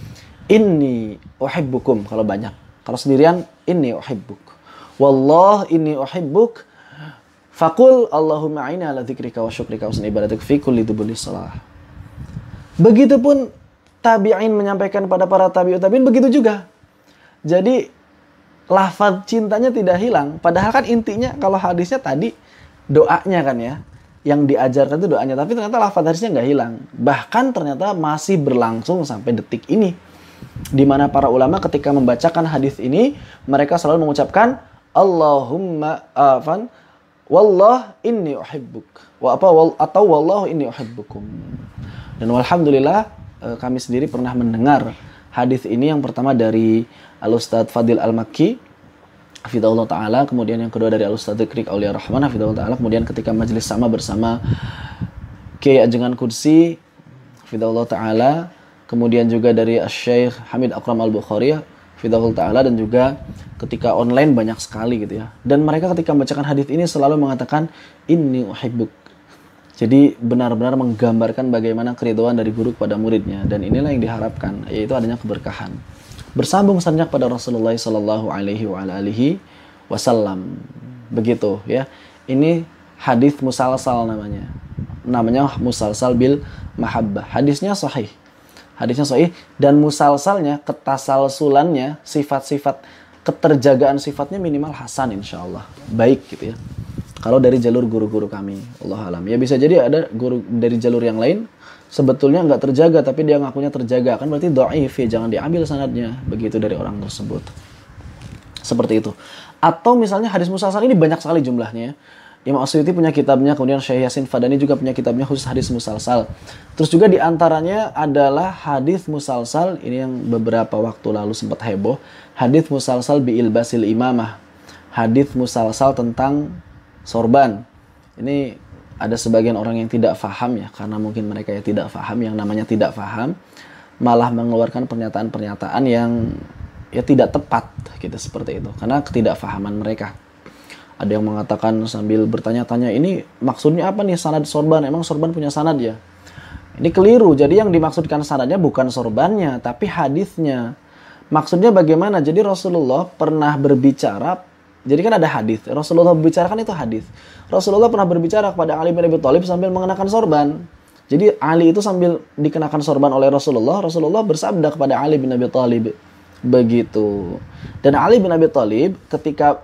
Inni uhibbukum kalau banyak. Kalau sendirian inni uhibbuk. Wallah inni uhibbuk. Fakul Allahumma aina ala dzikrika wa syukrika wa ibadatik fi kulli dubulis salah. Begitupun tabi'in menyampaikan pada para tabi'ut tabi'in begitu juga. Jadi lafaz cintanya tidak hilang. Padahal kan intinya kalau hadisnya tadi doanya kan ya. Yang diajarkan itu doanya. Tapi ternyata lafaz hadisnya nggak hilang. Bahkan ternyata masih berlangsung sampai detik ini di mana para ulama ketika membacakan hadis ini mereka selalu mengucapkan Allahumma afan wallah inni uhibbuk wa apa wal, atau wallahu inni uhibbukum. Dan alhamdulillah e, kami sendiri pernah mendengar hadis ini yang pertama dari Al Ustadz Fadil Al Makki Allah Ta'ala, kemudian yang kedua dari al Ustadz Dikrik Aulia Rahman, Allah Ta'ala, kemudian ketika majelis sama bersama Kiai Ajengan Kursi, Allah Ta'ala, kemudian juga dari Syekh Hamid Akram Al-Bukhari Fidahul Ta'ala dan juga ketika online banyak sekali gitu ya. Dan mereka ketika membacakan hadis ini selalu mengatakan ini wahibuk Jadi benar-benar menggambarkan bagaimana keriduan dari guru kepada muridnya dan inilah yang diharapkan yaitu adanya keberkahan. Bersambung sanjak pada Rasulullah Shallallahu alaihi wasallam. Begitu ya. Ini hadis musalsal namanya. Namanya musalsal bil mahabbah. Hadisnya sahih hadisnya sahih dan musalsalnya ketasalsulannya sifat-sifat keterjagaan sifatnya minimal hasan insya Allah baik gitu ya kalau dari jalur guru-guru kami Allah alam ya bisa jadi ada guru dari jalur yang lain sebetulnya nggak terjaga tapi dia ngakunya terjaga kan berarti doaif ya jangan diambil sanadnya begitu dari orang tersebut seperti itu atau misalnya hadis musalsal ini banyak sekali jumlahnya ya. Imam Asyuti punya kitabnya, kemudian Syekh Yasin Fadani juga punya kitabnya khusus hadis musalsal. Terus juga diantaranya adalah hadis musalsal, ini yang beberapa waktu lalu sempat heboh, hadis musalsal bi'il basil imamah, hadis musalsal tentang sorban. Ini ada sebagian orang yang tidak faham ya, karena mungkin mereka ya tidak faham, yang namanya tidak faham, malah mengeluarkan pernyataan-pernyataan yang ya tidak tepat gitu seperti itu karena ketidakfahaman mereka ada yang mengatakan sambil bertanya-tanya, ini maksudnya apa nih sanad sorban? Emang sorban punya sanad ya? Ini keliru. Jadi yang dimaksudkan sanadnya bukan sorbannya, tapi hadisnya. Maksudnya bagaimana? Jadi Rasulullah pernah berbicara jadi kan ada hadis. Rasulullah berbicara kan itu hadis. Rasulullah pernah berbicara kepada Ali bin Abi Thalib sambil mengenakan sorban. Jadi Ali itu sambil dikenakan sorban oleh Rasulullah, Rasulullah bersabda kepada Ali bin Abi Thalib, Begitu. Dan Ali bin Abi Thalib ketika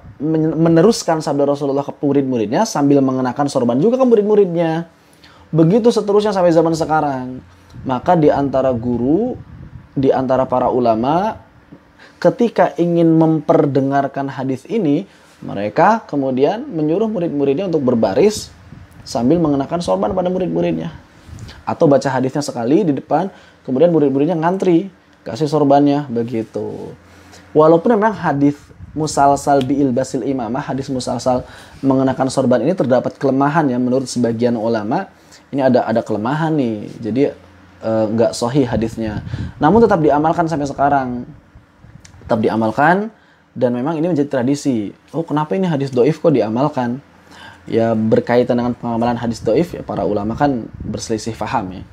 meneruskan sabda Rasulullah ke murid-muridnya sambil mengenakan sorban juga ke murid-muridnya. Begitu seterusnya sampai zaman sekarang. Maka di antara guru, di antara para ulama, ketika ingin memperdengarkan hadis ini, mereka kemudian menyuruh murid-muridnya untuk berbaris sambil mengenakan sorban pada murid-muridnya. Atau baca hadisnya sekali di depan, kemudian murid-muridnya ngantri kasih sorbannya begitu walaupun memang hadis musalsal biil basil imamah hadis musalsal mengenakan sorban ini terdapat kelemahan ya menurut sebagian ulama ini ada ada kelemahan nih jadi eh, nggak e, sohi hadisnya namun tetap diamalkan sampai sekarang tetap diamalkan dan memang ini menjadi tradisi oh kenapa ini hadis doif kok diamalkan ya berkaitan dengan pengamalan hadis doif ya para ulama kan berselisih paham ya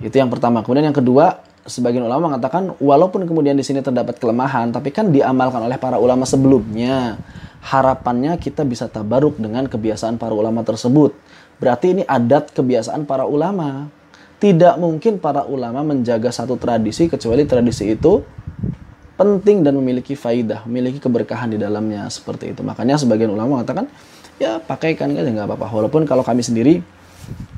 itu yang pertama kemudian yang kedua sebagian ulama mengatakan walaupun kemudian di sini terdapat kelemahan tapi kan diamalkan oleh para ulama sebelumnya harapannya kita bisa tabaruk dengan kebiasaan para ulama tersebut berarti ini adat kebiasaan para ulama tidak mungkin para ulama menjaga satu tradisi kecuali tradisi itu penting dan memiliki faidah memiliki keberkahan di dalamnya seperti itu makanya sebagian ulama mengatakan ya pakaikan aja nggak apa-apa walaupun kalau kami sendiri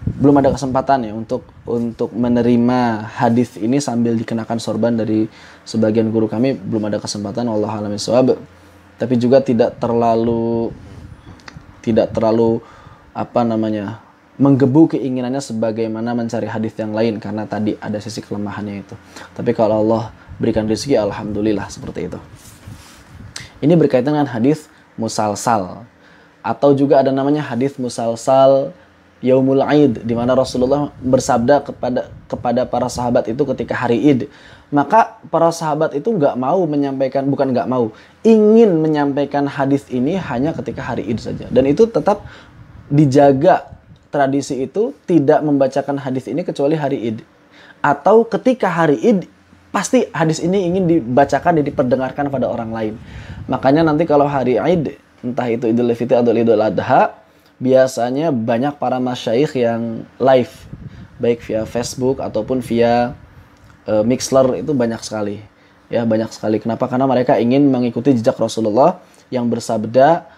belum ada kesempatan ya untuk untuk menerima hadis ini sambil dikenakan sorban dari sebagian guru kami belum ada kesempatan Allah alamiswab tapi juga tidak terlalu tidak terlalu apa namanya menggebu keinginannya sebagaimana mencari hadis yang lain karena tadi ada sisi kelemahannya itu. Tapi kalau Allah berikan rezeki alhamdulillah seperti itu. Ini berkaitan dengan hadis musalsal atau juga ada namanya hadis musalsal Yaumul Aid di mana Rasulullah bersabda kepada kepada para sahabat itu ketika hari Id. Maka para sahabat itu nggak mau menyampaikan bukan nggak mau, ingin menyampaikan hadis ini hanya ketika hari Id saja. Dan itu tetap dijaga tradisi itu tidak membacakan hadis ini kecuali hari Id. Atau ketika hari Id pasti hadis ini ingin dibacakan dan diperdengarkan pada orang lain. Makanya nanti kalau hari Id entah itu Idul Fitri atau Idul Adha biasanya banyak para masyaikh yang live baik via Facebook ataupun via uh, Mixler itu banyak sekali ya banyak sekali kenapa karena mereka ingin mengikuti jejak Rasulullah yang bersabda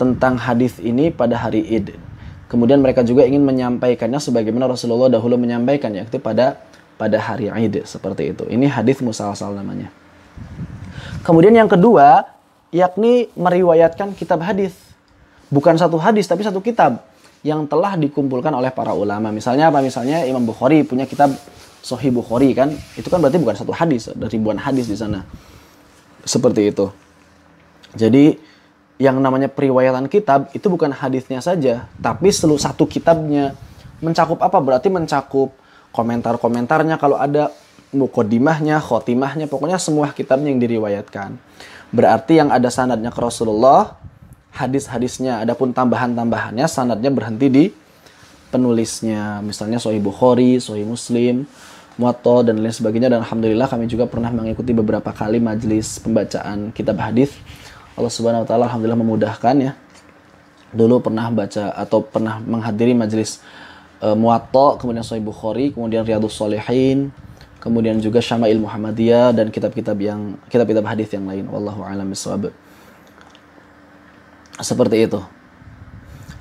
tentang hadis ini pada hari Id kemudian mereka juga ingin menyampaikannya sebagaimana Rasulullah dahulu menyampaikan yaitu pada pada hari Id seperti itu ini hadis musalsal namanya kemudian yang kedua yakni meriwayatkan kitab hadis bukan satu hadis tapi satu kitab yang telah dikumpulkan oleh para ulama. Misalnya apa? Misalnya Imam Bukhari punya kitab Sahih Bukhari kan. Itu kan berarti bukan satu hadis, ada ribuan hadis di sana. Seperti itu. Jadi yang namanya periwayatan kitab itu bukan hadisnya saja, tapi seluruh satu kitabnya mencakup apa? Berarti mencakup komentar-komentarnya kalau ada mukodimahnya, khotimahnya, pokoknya semua kitabnya yang diriwayatkan. Berarti yang ada sanadnya ke Rasulullah, hadis-hadisnya. Adapun tambahan-tambahannya sanadnya berhenti di penulisnya. Misalnya Sahih Bukhari, Sahih Muslim, Muwatta dan lain sebagainya dan alhamdulillah kami juga pernah mengikuti beberapa kali majelis pembacaan kitab hadis. Allah Subhanahu wa taala alhamdulillah memudahkan ya. Dulu pernah baca atau pernah menghadiri majelis e, Muwatta, kemudian Sahih Bukhari, kemudian Riyadhus Shalihin, kemudian juga Syama'il Muhammadiyah dan kitab-kitab yang kitab-kitab hadis yang lain. Wallahu a'lam bishawab. Seperti itu.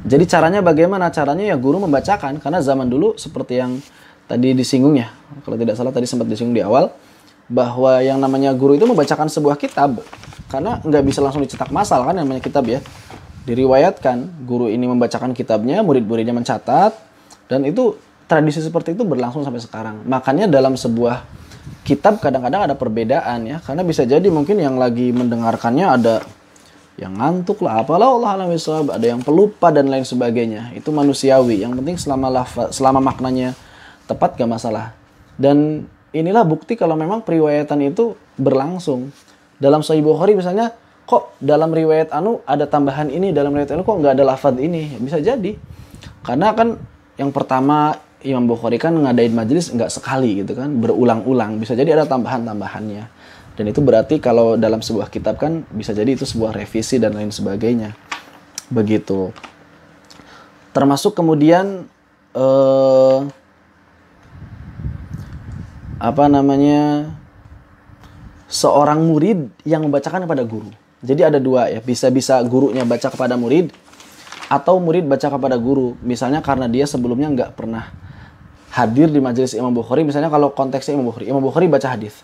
Jadi caranya bagaimana? Caranya ya guru membacakan karena zaman dulu seperti yang tadi disinggung ya. Kalau tidak salah tadi sempat disinggung di awal bahwa yang namanya guru itu membacakan sebuah kitab karena nggak bisa langsung dicetak massal kan yang namanya kitab ya. Diriwayatkan guru ini membacakan kitabnya, murid-muridnya mencatat dan itu tradisi seperti itu berlangsung sampai sekarang. Makanya dalam sebuah kitab kadang-kadang ada perbedaan ya karena bisa jadi mungkin yang lagi mendengarkannya ada yang ngantuk lah apalah Allah alam ada yang pelupa dan lain sebagainya itu manusiawi yang penting selama lafa, selama maknanya tepat gak masalah dan inilah bukti kalau memang periwayatan itu berlangsung dalam Sahih Bukhari misalnya kok dalam riwayat anu ada tambahan ini dalam riwayat anu kok nggak ada lafadz ini bisa jadi karena kan yang pertama Imam Bukhari kan ngadain majelis nggak sekali gitu kan berulang-ulang bisa jadi ada tambahan-tambahannya dan itu berarti kalau dalam sebuah kitab kan bisa jadi itu sebuah revisi dan lain sebagainya. Begitu. Termasuk kemudian eh, apa namanya seorang murid yang membacakan kepada guru. Jadi ada dua ya, bisa-bisa gurunya baca kepada murid atau murid baca kepada guru. Misalnya karena dia sebelumnya nggak pernah hadir di majelis Imam Bukhari. Misalnya kalau konteksnya Imam Bukhari, Imam Bukhari baca hadis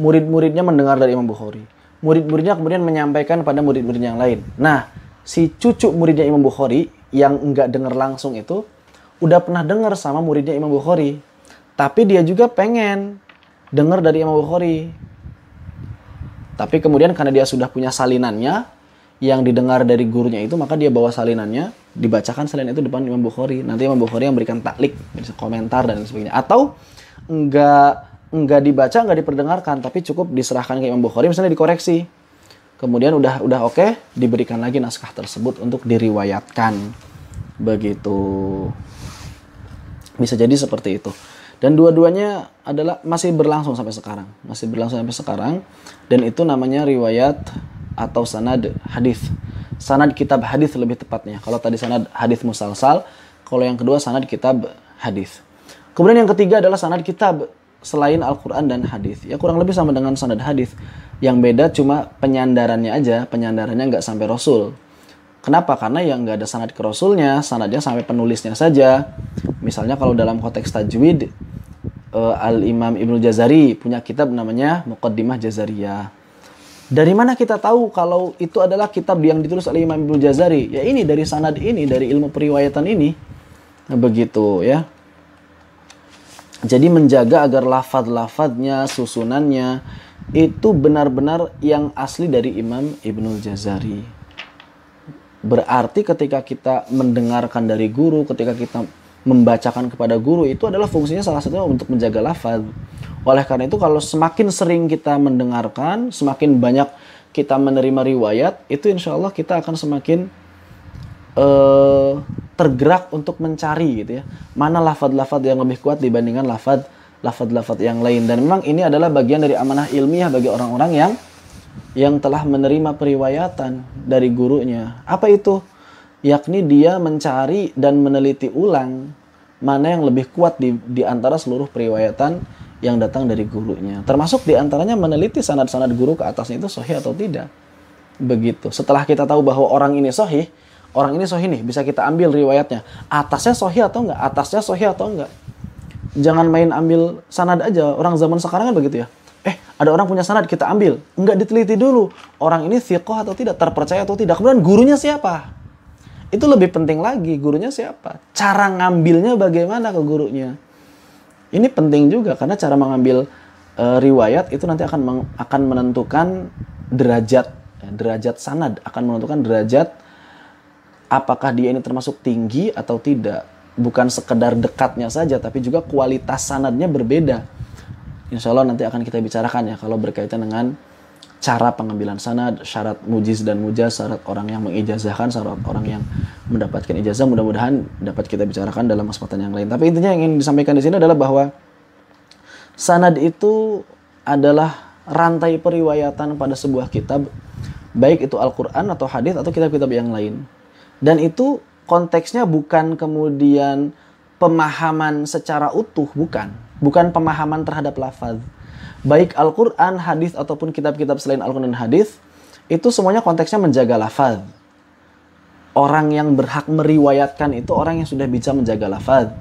murid-muridnya mendengar dari Imam Bukhari. Murid-muridnya kemudian menyampaikan pada murid-murid yang lain. Nah, si cucu muridnya Imam Bukhari yang enggak dengar langsung itu udah pernah dengar sama muridnya Imam Bukhari. Tapi dia juga pengen dengar dari Imam Bukhari. Tapi kemudian karena dia sudah punya salinannya yang didengar dari gurunya itu maka dia bawa salinannya dibacakan salinan itu depan Imam Bukhari. Nanti Imam Bukhari yang berikan taklik, komentar dan sebagainya. Atau enggak nggak dibaca nggak diperdengarkan tapi cukup diserahkan ke Imam Bukhari misalnya dikoreksi kemudian udah udah oke okay, diberikan lagi naskah tersebut untuk diriwayatkan begitu bisa jadi seperti itu dan dua-duanya adalah masih berlangsung sampai sekarang masih berlangsung sampai sekarang dan itu namanya riwayat atau sanad hadis sanad kitab hadis lebih tepatnya kalau tadi sanad hadis musalsal kalau yang kedua sanad kitab hadis kemudian yang ketiga adalah sanad kitab selain Al-Quran dan hadis. Ya kurang lebih sama dengan sanad hadis. Yang beda cuma penyandarannya aja, penyandarannya nggak sampai Rasul. Kenapa? Karena yang nggak ada sanad ke Rasulnya, sanadnya sampai penulisnya saja. Misalnya kalau dalam konteks tajwid, eh, Al-Imam Ibnu Jazari punya kitab namanya Muqaddimah Jazariyah. Dari mana kita tahu kalau itu adalah kitab yang ditulis oleh Imam Ibnu Jazari? Ya ini dari sanad ini, dari ilmu periwayatan ini. Nah, begitu ya. Jadi menjaga agar lafad-lafadnya, susunannya itu benar-benar yang asli dari Imam Ibnul Jazari. Berarti ketika kita mendengarkan dari guru, ketika kita membacakan kepada guru itu adalah fungsinya salah satunya untuk menjaga lafad. Oleh karena itu kalau semakin sering kita mendengarkan, semakin banyak kita menerima riwayat, itu insya Allah kita akan semakin uh, tergerak untuk mencari gitu ya mana lafad-lafad yang lebih kuat dibandingkan lafad lafad-lafad yang lain dan memang ini adalah bagian dari amanah ilmiah bagi orang-orang yang yang telah menerima periwayatan dari gurunya apa itu yakni dia mencari dan meneliti ulang mana yang lebih kuat di, di antara seluruh periwayatan yang datang dari gurunya termasuk diantaranya meneliti sanad-sanad guru ke atasnya itu sahih atau tidak begitu setelah kita tahu bahwa orang ini sahih orang ini sohi nih bisa kita ambil riwayatnya atasnya sohi atau enggak atasnya sohi atau enggak jangan main ambil sanad aja orang zaman sekarang kan begitu ya eh ada orang punya sanad kita ambil enggak diteliti dulu orang ini siqoh atau tidak terpercaya atau tidak kemudian gurunya siapa itu lebih penting lagi gurunya siapa cara ngambilnya bagaimana ke gurunya ini penting juga karena cara mengambil e, riwayat itu nanti akan meng, akan menentukan derajat ya, derajat sanad akan menentukan derajat apakah dia ini termasuk tinggi atau tidak. Bukan sekedar dekatnya saja, tapi juga kualitas sanadnya berbeda. Insya Allah nanti akan kita bicarakan ya kalau berkaitan dengan cara pengambilan sanad, syarat mujiz dan mujaz, syarat orang yang mengijazahkan, syarat orang yang mendapatkan ijazah. Mudah-mudahan dapat kita bicarakan dalam kesempatan yang lain. Tapi intinya yang ingin disampaikan di sini adalah bahwa sanad itu adalah rantai periwayatan pada sebuah kitab, baik itu Al-Qur'an atau hadis atau kitab-kitab yang lain. Dan itu konteksnya bukan kemudian pemahaman secara utuh, bukan. Bukan pemahaman terhadap lafaz. Baik Al-Quran, hadis, ataupun kitab-kitab selain Al-Quran dan hadis, itu semuanya konteksnya menjaga lafaz. Orang yang berhak meriwayatkan itu orang yang sudah bisa menjaga lafaz.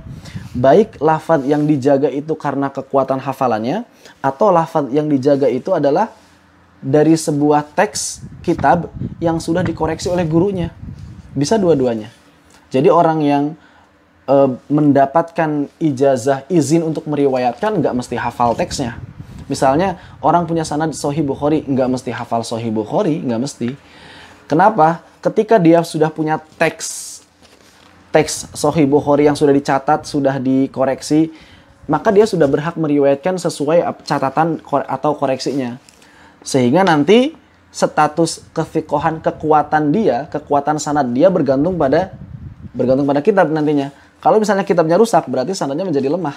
Baik lafaz yang dijaga itu karena kekuatan hafalannya, atau lafaz yang dijaga itu adalah dari sebuah teks kitab yang sudah dikoreksi oleh gurunya. Bisa dua-duanya. Jadi orang yang e, mendapatkan ijazah izin untuk meriwayatkan nggak mesti hafal teksnya. Misalnya orang punya sanad Sohi Bukhari nggak mesti hafal Sohi Bukhari nggak mesti. Kenapa? Ketika dia sudah punya teks teks Sohi Bukhari yang sudah dicatat sudah dikoreksi maka dia sudah berhak meriwayatkan sesuai catatan atau koreksinya. Sehingga nanti status kefikohan kekuatan dia, kekuatan sanad dia bergantung pada bergantung pada kitab nantinya. Kalau misalnya kitabnya rusak, berarti sanadnya menjadi lemah.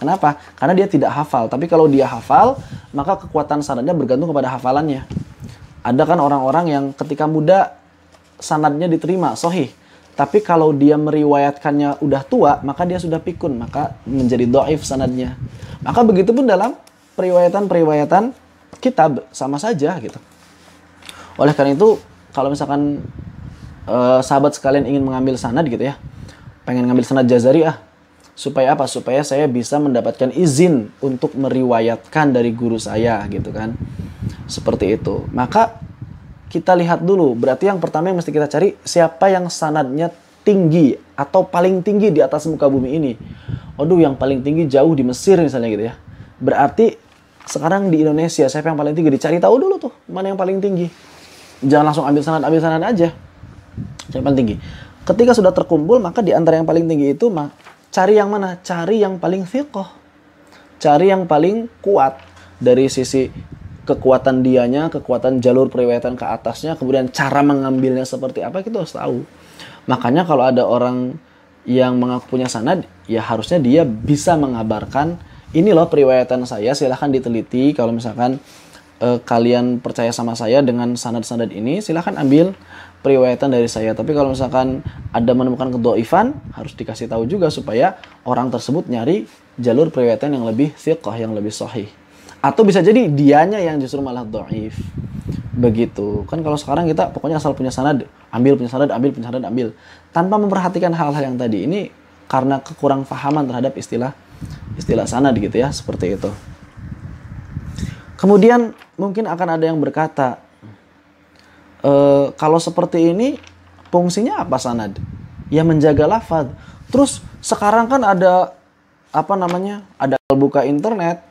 Kenapa? Karena dia tidak hafal. Tapi kalau dia hafal, maka kekuatan sanadnya bergantung kepada hafalannya. Ada kan orang-orang yang ketika muda sanadnya diterima, sohih. Tapi kalau dia meriwayatkannya udah tua, maka dia sudah pikun, maka menjadi doif sanadnya. Maka begitu pun dalam periwayatan-periwayatan kitab sama saja gitu. Oleh karena itu, kalau misalkan eh, sahabat sekalian ingin mengambil sanad gitu ya, pengen ngambil sanad Jazari ah, supaya apa? Supaya saya bisa mendapatkan izin untuk meriwayatkan dari guru saya gitu kan. Seperti itu. Maka kita lihat dulu, berarti yang pertama yang mesti kita cari siapa yang sanadnya tinggi atau paling tinggi di atas muka bumi ini. Aduh, yang paling tinggi jauh di Mesir misalnya gitu ya. Berarti sekarang di Indonesia siapa yang paling tinggi dicari tahu dulu tuh mana yang paling tinggi jangan langsung ambil sanad ambil sanad aja yang paling tinggi ketika sudah terkumpul maka di antara yang paling tinggi itu mah cari yang mana cari yang paling fiqh cari yang paling kuat dari sisi kekuatan dianya kekuatan jalur periwayatan ke atasnya kemudian cara mengambilnya seperti apa kita harus tahu makanya kalau ada orang yang mengaku punya sanad ya harusnya dia bisa mengabarkan ini loh periwayatan saya silahkan diteliti kalau misalkan eh, kalian percaya sama saya dengan sanad-sanad ini, silahkan ambil periwayatan dari saya. Tapi kalau misalkan ada menemukan Ivan, harus dikasih tahu juga supaya orang tersebut nyari jalur periwayatan yang lebih siqah, yang lebih sahih. Atau bisa jadi dianya yang justru malah doif. Begitu. Kan kalau sekarang kita pokoknya asal punya sanad, ambil punya sanad, ambil punya sanad, ambil. Tanpa memperhatikan hal-hal yang tadi ini karena kekurang pahaman terhadap istilah istilah sanad gitu ya, seperti itu. Kemudian mungkin akan ada yang berkata, e, kalau seperti ini fungsinya apa sanad? Ya menjaga lafad. Terus sekarang kan ada apa namanya? Ada buka internet,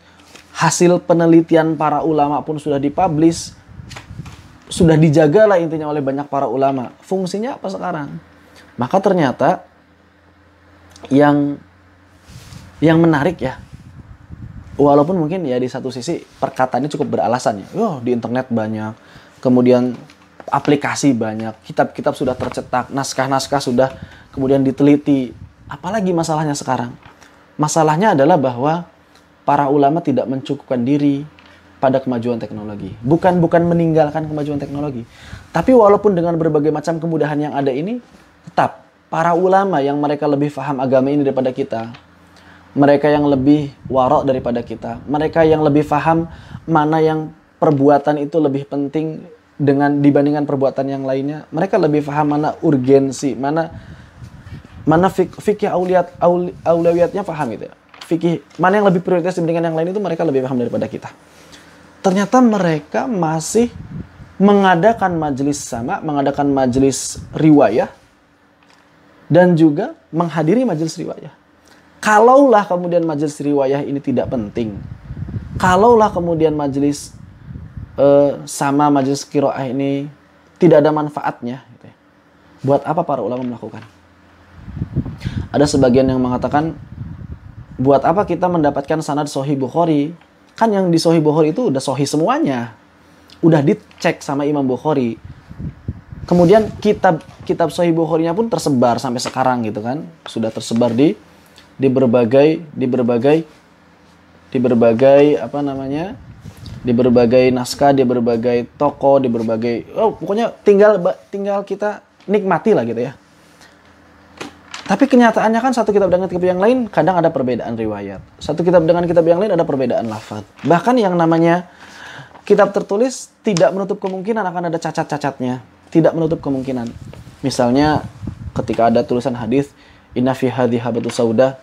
hasil penelitian para ulama pun sudah dipublish, sudah dijaga lah intinya oleh banyak para ulama. Fungsinya apa sekarang? Maka ternyata yang yang menarik ya walaupun mungkin ya di satu sisi perkataannya cukup beralasan ya oh, di internet banyak kemudian aplikasi banyak kitab-kitab sudah tercetak naskah-naskah sudah kemudian diteliti apalagi masalahnya sekarang masalahnya adalah bahwa para ulama tidak mencukupkan diri pada kemajuan teknologi bukan bukan meninggalkan kemajuan teknologi tapi walaupun dengan berbagai macam kemudahan yang ada ini tetap para ulama yang mereka lebih paham agama ini daripada kita mereka yang lebih warok daripada kita, mereka yang lebih faham mana yang perbuatan itu lebih penting dengan dibandingkan perbuatan yang lainnya, mereka lebih faham mana urgensi, mana mana fik, fikih auliat aul, aulawiyatnya paham gitu ya. Fikih mana yang lebih prioritas dibandingkan yang lain itu mereka lebih faham daripada kita. Ternyata mereka masih mengadakan majelis sama, mengadakan majelis riwayah dan juga menghadiri majelis riwayah. Kalaulah kemudian majelis riwayah ini tidak penting, kalaulah kemudian majelis eh, sama majelis kiroah ini tidak ada manfaatnya, gitu ya. buat apa para ulama melakukan? Ada sebagian yang mengatakan, buat apa kita mendapatkan sanad Sohi bukhori? Kan yang di Sohi bukhori itu udah Sohi semuanya, udah dicek sama Imam bukhori. Kemudian kitab kitab Sahih bukhari pun tersebar sampai sekarang gitu kan. Sudah tersebar di di berbagai di berbagai di berbagai apa namanya di berbagai naskah di berbagai toko di berbagai oh pokoknya tinggal tinggal kita nikmati lah gitu ya tapi kenyataannya kan satu kitab dengan kitab yang lain kadang ada perbedaan riwayat. Satu kitab dengan kitab yang lain ada perbedaan lafad Bahkan yang namanya kitab tertulis tidak menutup kemungkinan akan ada cacat-cacatnya. Tidak menutup kemungkinan. Misalnya ketika ada tulisan hadis inna fi hadhi habatu sauda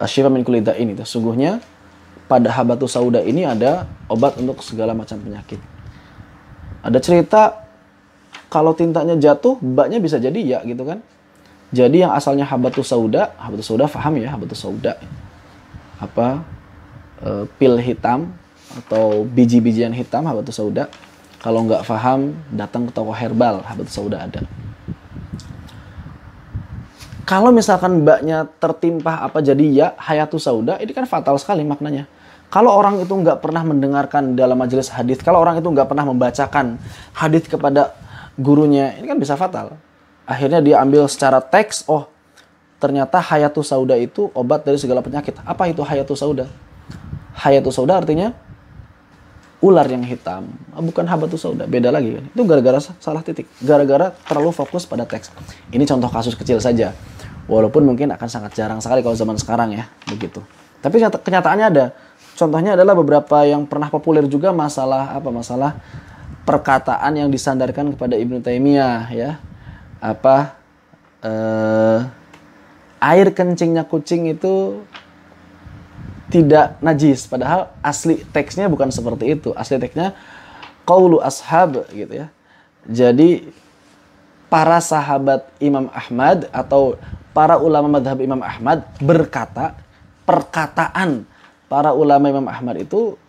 Asyifa min kulida ini. Sesungguhnya pada habatus sauda ini ada obat untuk segala macam penyakit. Ada cerita kalau tintanya jatuh, baknya bisa jadi ya gitu kan. Jadi yang asalnya habatus sauda, habatus sauda faham ya, habatus sauda. Apa e, pil hitam atau biji-bijian hitam habatus sauda. Kalau nggak faham, datang ke toko herbal, habatus sauda ada. Kalau misalkan mbaknya tertimpa apa jadi ya hayatu sauda, ini kan fatal sekali maknanya. Kalau orang itu nggak pernah mendengarkan dalam majelis hadis, kalau orang itu nggak pernah membacakan hadis kepada gurunya, ini kan bisa fatal. Akhirnya dia ambil secara teks, oh ternyata hayatu sauda itu obat dari segala penyakit. Apa itu hayatu sauda? Hayatu sauda artinya ular yang hitam ah, bukan tuh sauda beda lagi kan itu gara-gara salah titik gara-gara terlalu fokus pada teks ini contoh kasus kecil saja walaupun mungkin akan sangat jarang sekali kalau zaman sekarang ya begitu tapi kenyataannya ada contohnya adalah beberapa yang pernah populer juga masalah apa masalah perkataan yang disandarkan kepada Ibnu Taimiyah ya apa eh, air kencingnya kucing itu tidak najis padahal asli teksnya bukan seperti itu asli teksnya qaulu ashab gitu ya jadi para sahabat Imam Ahmad atau para ulama madhab Imam Ahmad berkata perkataan para ulama Imam Ahmad itu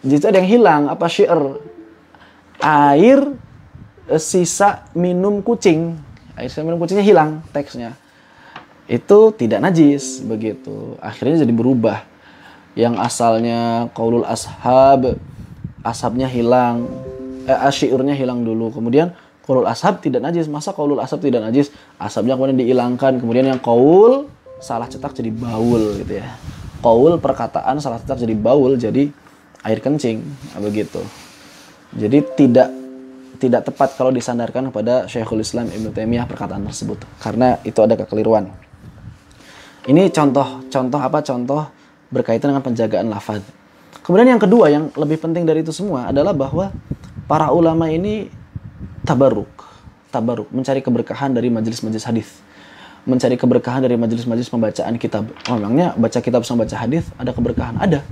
jadi ada yang hilang apa syair air eh, sisa minum kucing air sisa minum kucingnya hilang teksnya itu tidak najis begitu akhirnya jadi berubah yang asalnya kaulul ashab asabnya hilang eh, asyirnya hilang dulu kemudian kaulul ashab tidak najis masa kaulul ashab tidak najis asabnya kemudian dihilangkan kemudian yang kaul salah cetak jadi baul gitu ya kaul perkataan salah cetak jadi baul jadi air kencing nah, begitu jadi tidak tidak tepat kalau disandarkan kepada Syekhul Islam Ibnu Taimiyah perkataan tersebut karena itu ada kekeliruan. Ini contoh contoh apa contoh berkaitan dengan penjagaan lafaz. Kemudian yang kedua yang lebih penting dari itu semua adalah bahwa para ulama ini tabaruk, tabaruk mencari keberkahan dari majelis-majelis hadis mencari keberkahan dari majelis-majelis pembacaan kitab. Memangnya baca kitab sama baca hadis ada keberkahan? Ada.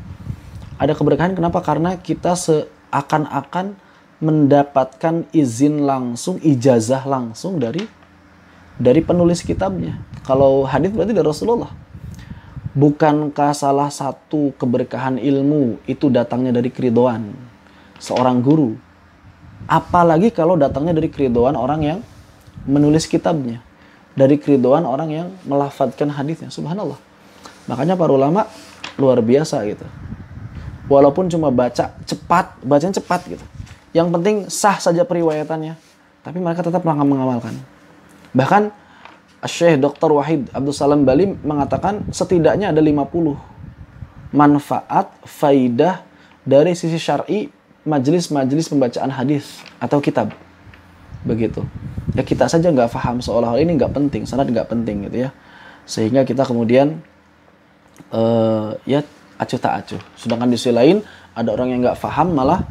Ada keberkahan kenapa? Karena kita seakan-akan mendapatkan izin langsung, ijazah langsung dari dari penulis kitabnya. Kalau hadis berarti dari Rasulullah Bukankah salah satu keberkahan ilmu itu datangnya dari keridoan seorang guru? Apalagi kalau datangnya dari keridoan orang yang menulis kitabnya. Dari keridoan orang yang melafatkan hadisnya. Subhanallah. Makanya para ulama luar biasa gitu. Walaupun cuma baca cepat, bacanya cepat gitu. Yang penting sah saja periwayatannya. Tapi mereka tetap mengamalkan. Bahkan Syekh Dr. Wahid Abdul Salam Bali mengatakan setidaknya ada 50 manfaat faidah dari sisi syar'i majelis-majelis pembacaan hadis atau kitab begitu ya kita saja nggak paham seolah olah ini nggak penting sanad nggak penting gitu ya sehingga kita kemudian uh, ya acuh tak acuh sedangkan di sisi lain ada orang yang nggak paham malah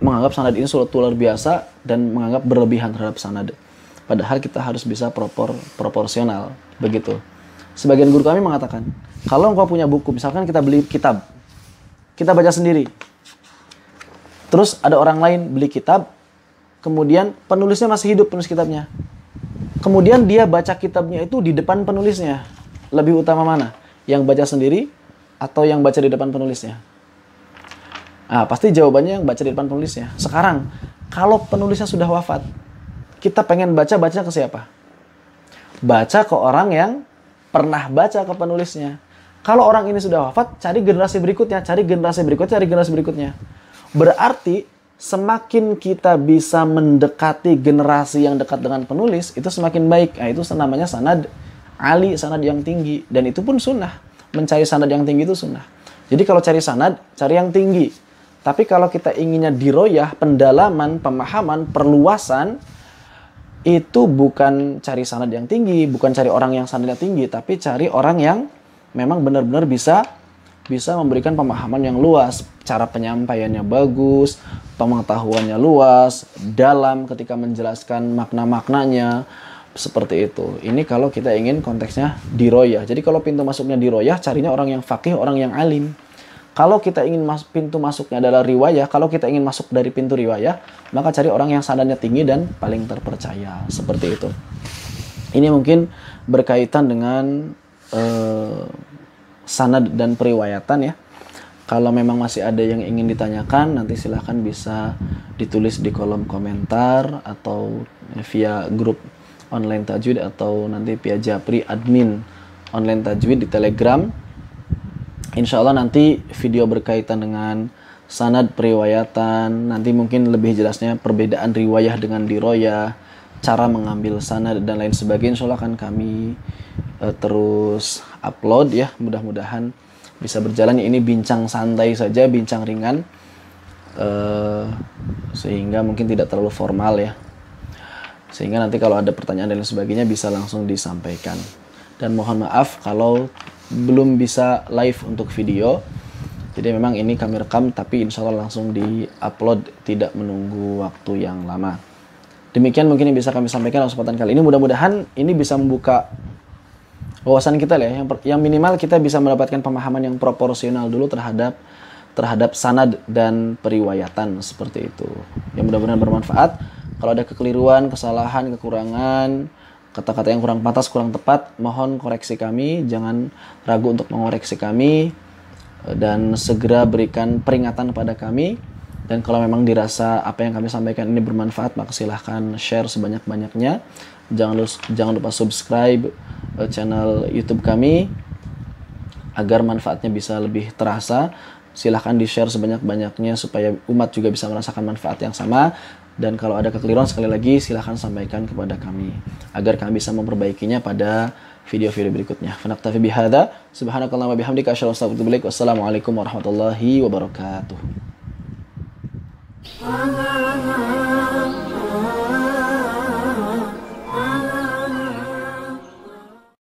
menganggap sanad ini sulit tular biasa dan menganggap berlebihan terhadap sanad Padahal kita harus bisa propor proporsional begitu. Sebagian guru kami mengatakan, kalau engkau punya buku, misalkan kita beli kitab, kita baca sendiri. Terus ada orang lain beli kitab, kemudian penulisnya masih hidup penulis kitabnya. Kemudian dia baca kitabnya itu di depan penulisnya. Lebih utama mana? Yang baca sendiri atau yang baca di depan penulisnya? Nah, pasti jawabannya yang baca di depan penulisnya. Sekarang, kalau penulisnya sudah wafat, kita pengen baca baca ke siapa? Baca ke orang yang pernah baca ke penulisnya. Kalau orang ini sudah wafat, cari generasi berikutnya, cari generasi berikutnya, cari generasi berikutnya. Berarti semakin kita bisa mendekati generasi yang dekat dengan penulis, itu semakin baik. Nah, itu namanya sanad ali, sanad yang tinggi. Dan itu pun sunnah. Mencari sanad yang tinggi itu sunnah. Jadi kalau cari sanad, cari yang tinggi. Tapi kalau kita inginnya diroyah, pendalaman, pemahaman, perluasan, itu bukan cari sanad yang tinggi, bukan cari orang yang sanadnya tinggi, tapi cari orang yang memang benar-benar bisa bisa memberikan pemahaman yang luas, cara penyampaiannya bagus, pengetahuannya luas, dalam ketika menjelaskan makna-maknanya seperti itu. Ini kalau kita ingin konteksnya diroyah. Jadi kalau pintu masuknya diroyah, carinya orang yang fakih, orang yang alim. Kalau kita ingin mas pintu masuknya adalah riwayah, kalau kita ingin masuk dari pintu riwayah, maka cari orang yang sanadnya tinggi dan paling terpercaya. Seperti itu. Ini mungkin berkaitan dengan eh, sanad dan periwayatan ya. Kalau memang masih ada yang ingin ditanyakan, nanti silahkan bisa ditulis di kolom komentar atau via grup online tajwid atau nanti via japri admin online tajwid di telegram Insya Allah nanti video berkaitan dengan sanad periwayatan, nanti mungkin lebih jelasnya perbedaan riwayah dengan diroya, cara mengambil sanad dan lain sebagainya. Insya Allah akan kami uh, terus upload ya, mudah-mudahan bisa berjalan. Ini bincang santai saja, bincang ringan, uh, sehingga mungkin tidak terlalu formal ya. Sehingga nanti kalau ada pertanyaan dan lain sebagainya bisa langsung disampaikan. Dan mohon maaf kalau belum bisa live untuk video. Jadi memang ini kami rekam tapi insya Allah langsung di-upload tidak menunggu waktu yang lama. Demikian mungkin yang bisa kami sampaikan dalam kesempatan kali ini. Mudah-mudahan ini bisa membuka wawasan kita lah ya. Yang, yang minimal kita bisa mendapatkan pemahaman yang proporsional dulu terhadap terhadap sanad dan periwayatan seperti itu. Yang mudah-mudahan bermanfaat. Kalau ada kekeliruan, kesalahan, kekurangan, kata-kata yang kurang pantas, kurang tepat, mohon koreksi kami, jangan ragu untuk mengoreksi kami eh, dan segera berikan peringatan pada kami. Dan kalau memang dirasa apa yang kami sampaikan ini bermanfaat, maka silahkan share sebanyak-banyaknya. Jangan lupa, jangan lupa subscribe eh, channel YouTube kami agar manfaatnya bisa lebih terasa. Silahkan di-share sebanyak-banyaknya supaya umat juga bisa merasakan manfaat yang sama dan kalau ada kekeliruan sekali lagi silahkan sampaikan kepada kami agar kami bisa memperbaikinya pada video-video berikutnya. Fanaktafi bihadza subhanakallah wa bihamdika asyhadu an Wassalamualaikum warahmatullahi wabarakatuh.